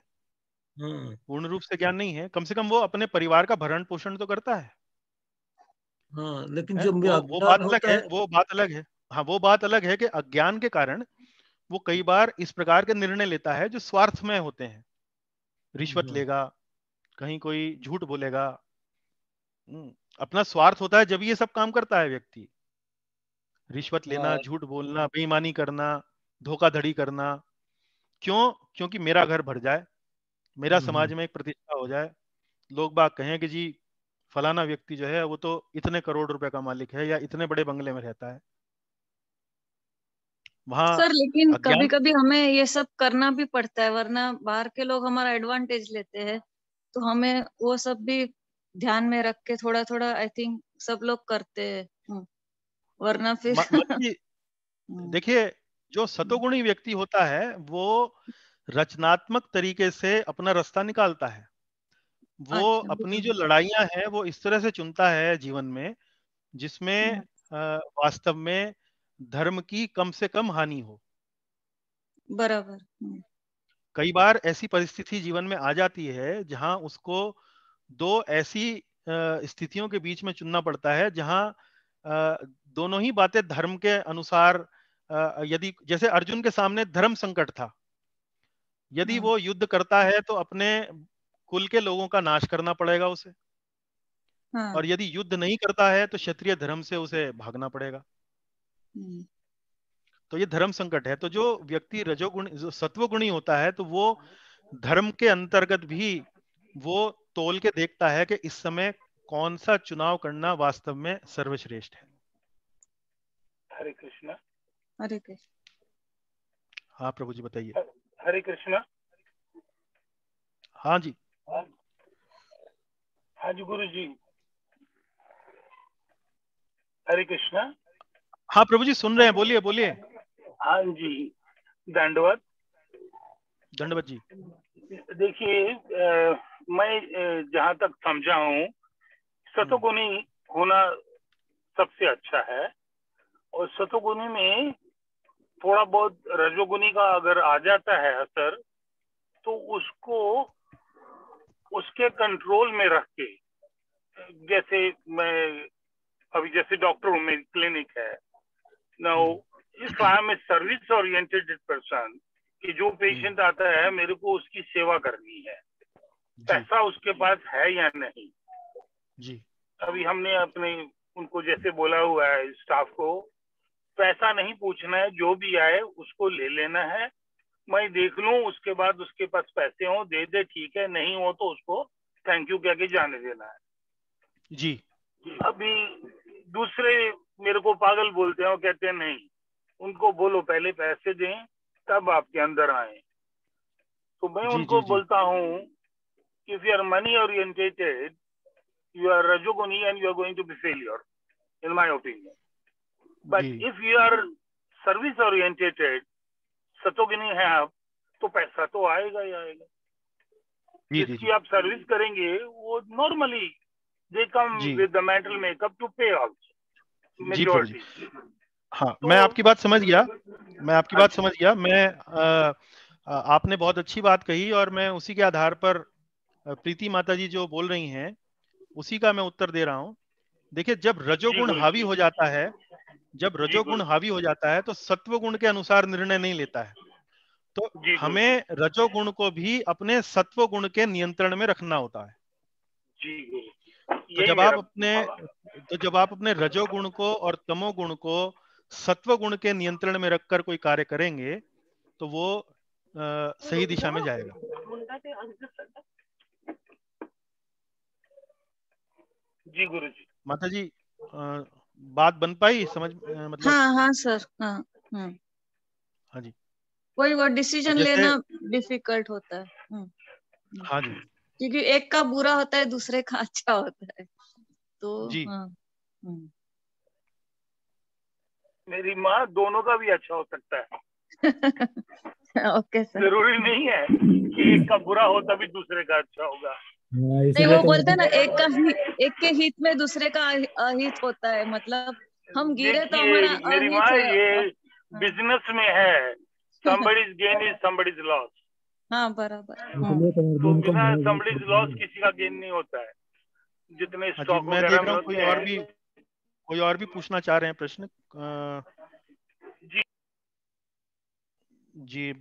हाँ। पूर्ण रूप से ज्ञान नहीं है कम से कम वो अपने परिवार का भरण पोषण तो करता है हाँ, लेकिन जब वो, वो बात अलग है, है वो बात अलग है हाँ वो बात अलग है कि अज्ञान के कारण वो कई बार इस प्रकार के निर्णय लेता है जो स्वार्थ में होते हैं रिश्वत हाँ। लेगा कहीं कोई झूठ बोलेगा हम्म, अपना स्वार्थ होता है जब ये सब काम करता है व्यक्ति रिश्वत लेना हाँ। झूठ बोलना बेईमानी करना धोखाधड़ी करना क्यों क्योंकि मेरा घर भर जाए मेरा हम्म, समाज हम्म। में एक प्रतिष्ठा हो जाए लोग बाग कहें कि जी फलाना व्यक्ति जो है वो तो इतने करोड़ रुपए का मालिक है या इतने बड़े बंगले में रहता है सर लेकिन कभी कभी हमें ये सब करना भी पड़ता है वरना बाहर के लोग हमारा एडवांटेज लेते हैं तो हमें वो सब भी ध्यान में रख के थोड़ा थोड़ा आई थिंक सब लोग करते हैं हम्म। वरना फिर हम्म। देखिए जो सतोगुणी व्यक्ति होता है वो रचनात्मक तरीके से अपना रास्ता निकालता है वो अच्छा, अपनी जो लड़ाइयां हैं वो इस तरह से चुनता है जीवन में जिसमें हम्म। वास्तव में धर्म की कम से कम हानि हो बराबर हम्म। कई बार ऐसी परिस्थिति जीवन में आ जाती है जहां उसको दो ऐसी स्थितियों के बीच में चुनना पड़ता है जहां दोनों ही बातें धर्म के अनुसार यदि जैसे अर्जुन के सामने धर्म संकट था यदि हम्म। वो युद्ध करता है तो अपने कुल के लोगों का नाश करना पड़ेगा उसे हाँ। और यदि युद्ध नहीं करता है तो क्षत्रिय धर्म से उसे भागना पड़ेगा हम्म। तो ये धर्म संकट है तो जो व्यक्ति रजोगुण सत्वगुणी होता है तो वो धर्म के अंतर्गत भी वो तोल के देखता है कि इस समय कौन सा चुनाव करना वास्तव में सर्वश्रेष्ठ है हरे कृष्णा हरे कृष्ण हाँ प्रभु जी बताइए हरे कृष्णा हाँ जी हाँ जी गुरु जी हरे कृष्णा हाँ प्रभु जी सुन रहे हैं बोलिए बोलिए हाँ जी दंडवत दंडवत जी देखिए मैं जहाँ तक समझा हूँ सतोगुणी होना सबसे अच्छा है और सतोगुणी में थोड़ा बहुत रजोगुणी का अगर आ जाता है असर तो उसको उसके कंट्रोल में रख के जैसे मैं अभी जैसे डॉक्टर हूँ मेरी क्लिनिक है now if I am a service oriented person कि जो पेशेंट हम्म। आता है मेरे को उसकी सेवा करनी है पैसा उसके पास है या नहीं जी अभी हमने अपने उनको जैसे बोला हुआ है स्टाफ को पैसा नहीं पूछना है जो भी आए उसको ले लेना है मैं देख लू उसके बाद उसके पास पैसे हो दे दे ठीक है नहीं हो तो उसको थैंक यू कह के जाने देना है जी अभी दूसरे मेरे को पागल बोलते हैं और कहते हैं नहीं उनको बोलो पहले पैसे दें तब आपके अंदर आए तो मैं जी, उनको जी, बोलता हूँ if you are money orientated you are a jogoni and you are going to be failure, in my opinion. But जी. if you are service oriented Satogini have, to paisa to aayega hi aayega जी, जिसकी जी. आप service करेंगे वो normally they come with the mental makeup to pay also जी हाँ तो, मैं आपकी बात समझ गया मैं आपकी बात समझ गया मैं आ, आपने बहुत अच्छी बात कही और मैं उसी के आधार पर प्रीति माता जी जो बोल रही हैं उसी का मैं उत्तर दे रहा हूँ देखिए जब रजोगुण हावी हो जाता है जब रजोगुण हावी हो जाता है तो सत्व गुण के अनुसार निर्णय नहीं लेता है तो हमें रजोगुण को भी अपने सत्व गुण के नियंत्रण में रखना होता है तो जब आप अपने तो जब आप अपने रजोगुण को और तमोगुण को सत्व गुण के नियंत्रण में रखकर कोई कार्य करेंगे तो वो आ, सही दिशा में जाएगा जी गुरु जी माता जी आ, बात बन पाई समझ मतलब हाँ हाँ सर हाँ हाँ, हाँ जी कोई वो डिसीजन लेना डिफिकल्ट होता है हाँ।, हाँ जी क्योंकि एक का बुरा होता है दूसरे का अच्छा होता है तो जी हाँ, हाँ। मेरी माँ दोनों का भी अच्छा हो सकता है ओके सर जरूरी नहीं है कि एक का बुरा होता भी दूसरे का अच्छा होगा हाँ, नहीं वो तो बोलते हैं ना एक का एक के हित में दूसरे का अहित होता है मतलब हम गिरे तो हमारा ये बिजनेस हाँ। में है somebody's gain is somebody's loss हाँ बराबर हाँ। तो तो बिना somebody's loss किसी का gain नहीं होता है जितने स्टॉक अच्छा, में देख रहा कोई और भी कोई और भी पूछना चाह रहे हैं प्रश्न जी जी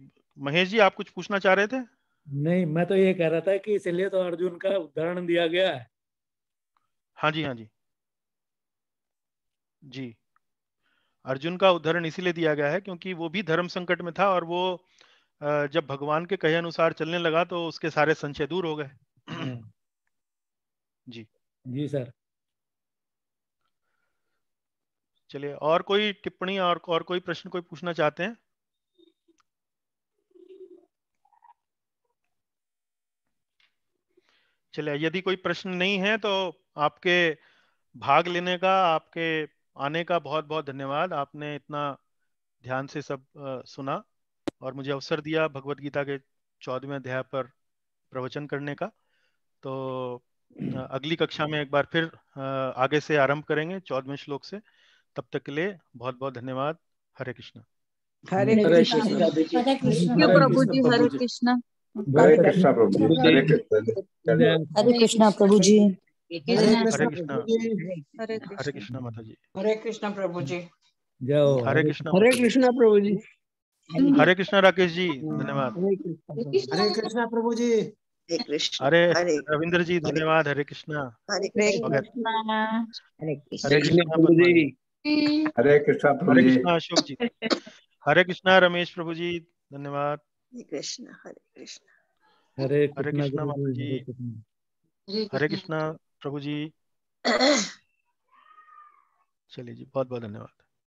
महेश जी आप कुछ पूछना चाह रहे थे नहीं मैं तो ये कह रहा था कि इसलिए तो अर्जुन का उदाहरण दिया गया है हाँ जी हाँ जी जी अर्जुन का उदाहरण इसीलिए दिया गया है क्योंकि वो भी धर्म संकट में था और वो जब भगवान के कहे अनुसार चलने लगा तो उसके सारे संशय दूर हो गए जी जी सर चलिए और कोई टिप्पणी और और कोई प्रश्न कोई पूछना चाहते हैं चले यदि कोई प्रश्न नहीं है तो आपके भाग लेने का आपके आने का बहुत बहुत धन्यवाद आपने इतना ध्यान से सब सुना और मुझे अवसर दिया भगवत गीता के चौदहवें अध्याय पर प्रवचन करने का तो अगली कक्षा में एक बार फिर आगे से आरंभ करेंगे चौदहवें श्लोक से तब तक के लिए बहुत बहुत धन्यवाद हरे कृष्ण हरे कृष्ण हरे कृष्ण हरे कृष्ण हरे कृष्णा प्रभु जी हरे कृष्णा हरे कृष्णा प्रभु जी हरे कृष्णा हरे कृष्णा माता जी हरे कृष्णा प्रभु जी जय हरे कृष्णा हरे कृष्णा प्रभु जी हरे कृष्णा राकेश जी धन्यवाद हरे कृष्णा प्रभु जी हरे रविंद्र जी धन्यवाद हरे कृष्णा हरे कृष्णा हरे कृष्णा हरे कृष्णा अशोक जी हरे कृष्णा रमेश प्रभु जी धन्यवाद कृष्ण हरे कृष्ण हरे हरे कृष्णा जी हरे कृष्णा प्रभु जी चलिए जी बहुत बहुत धन्यवाद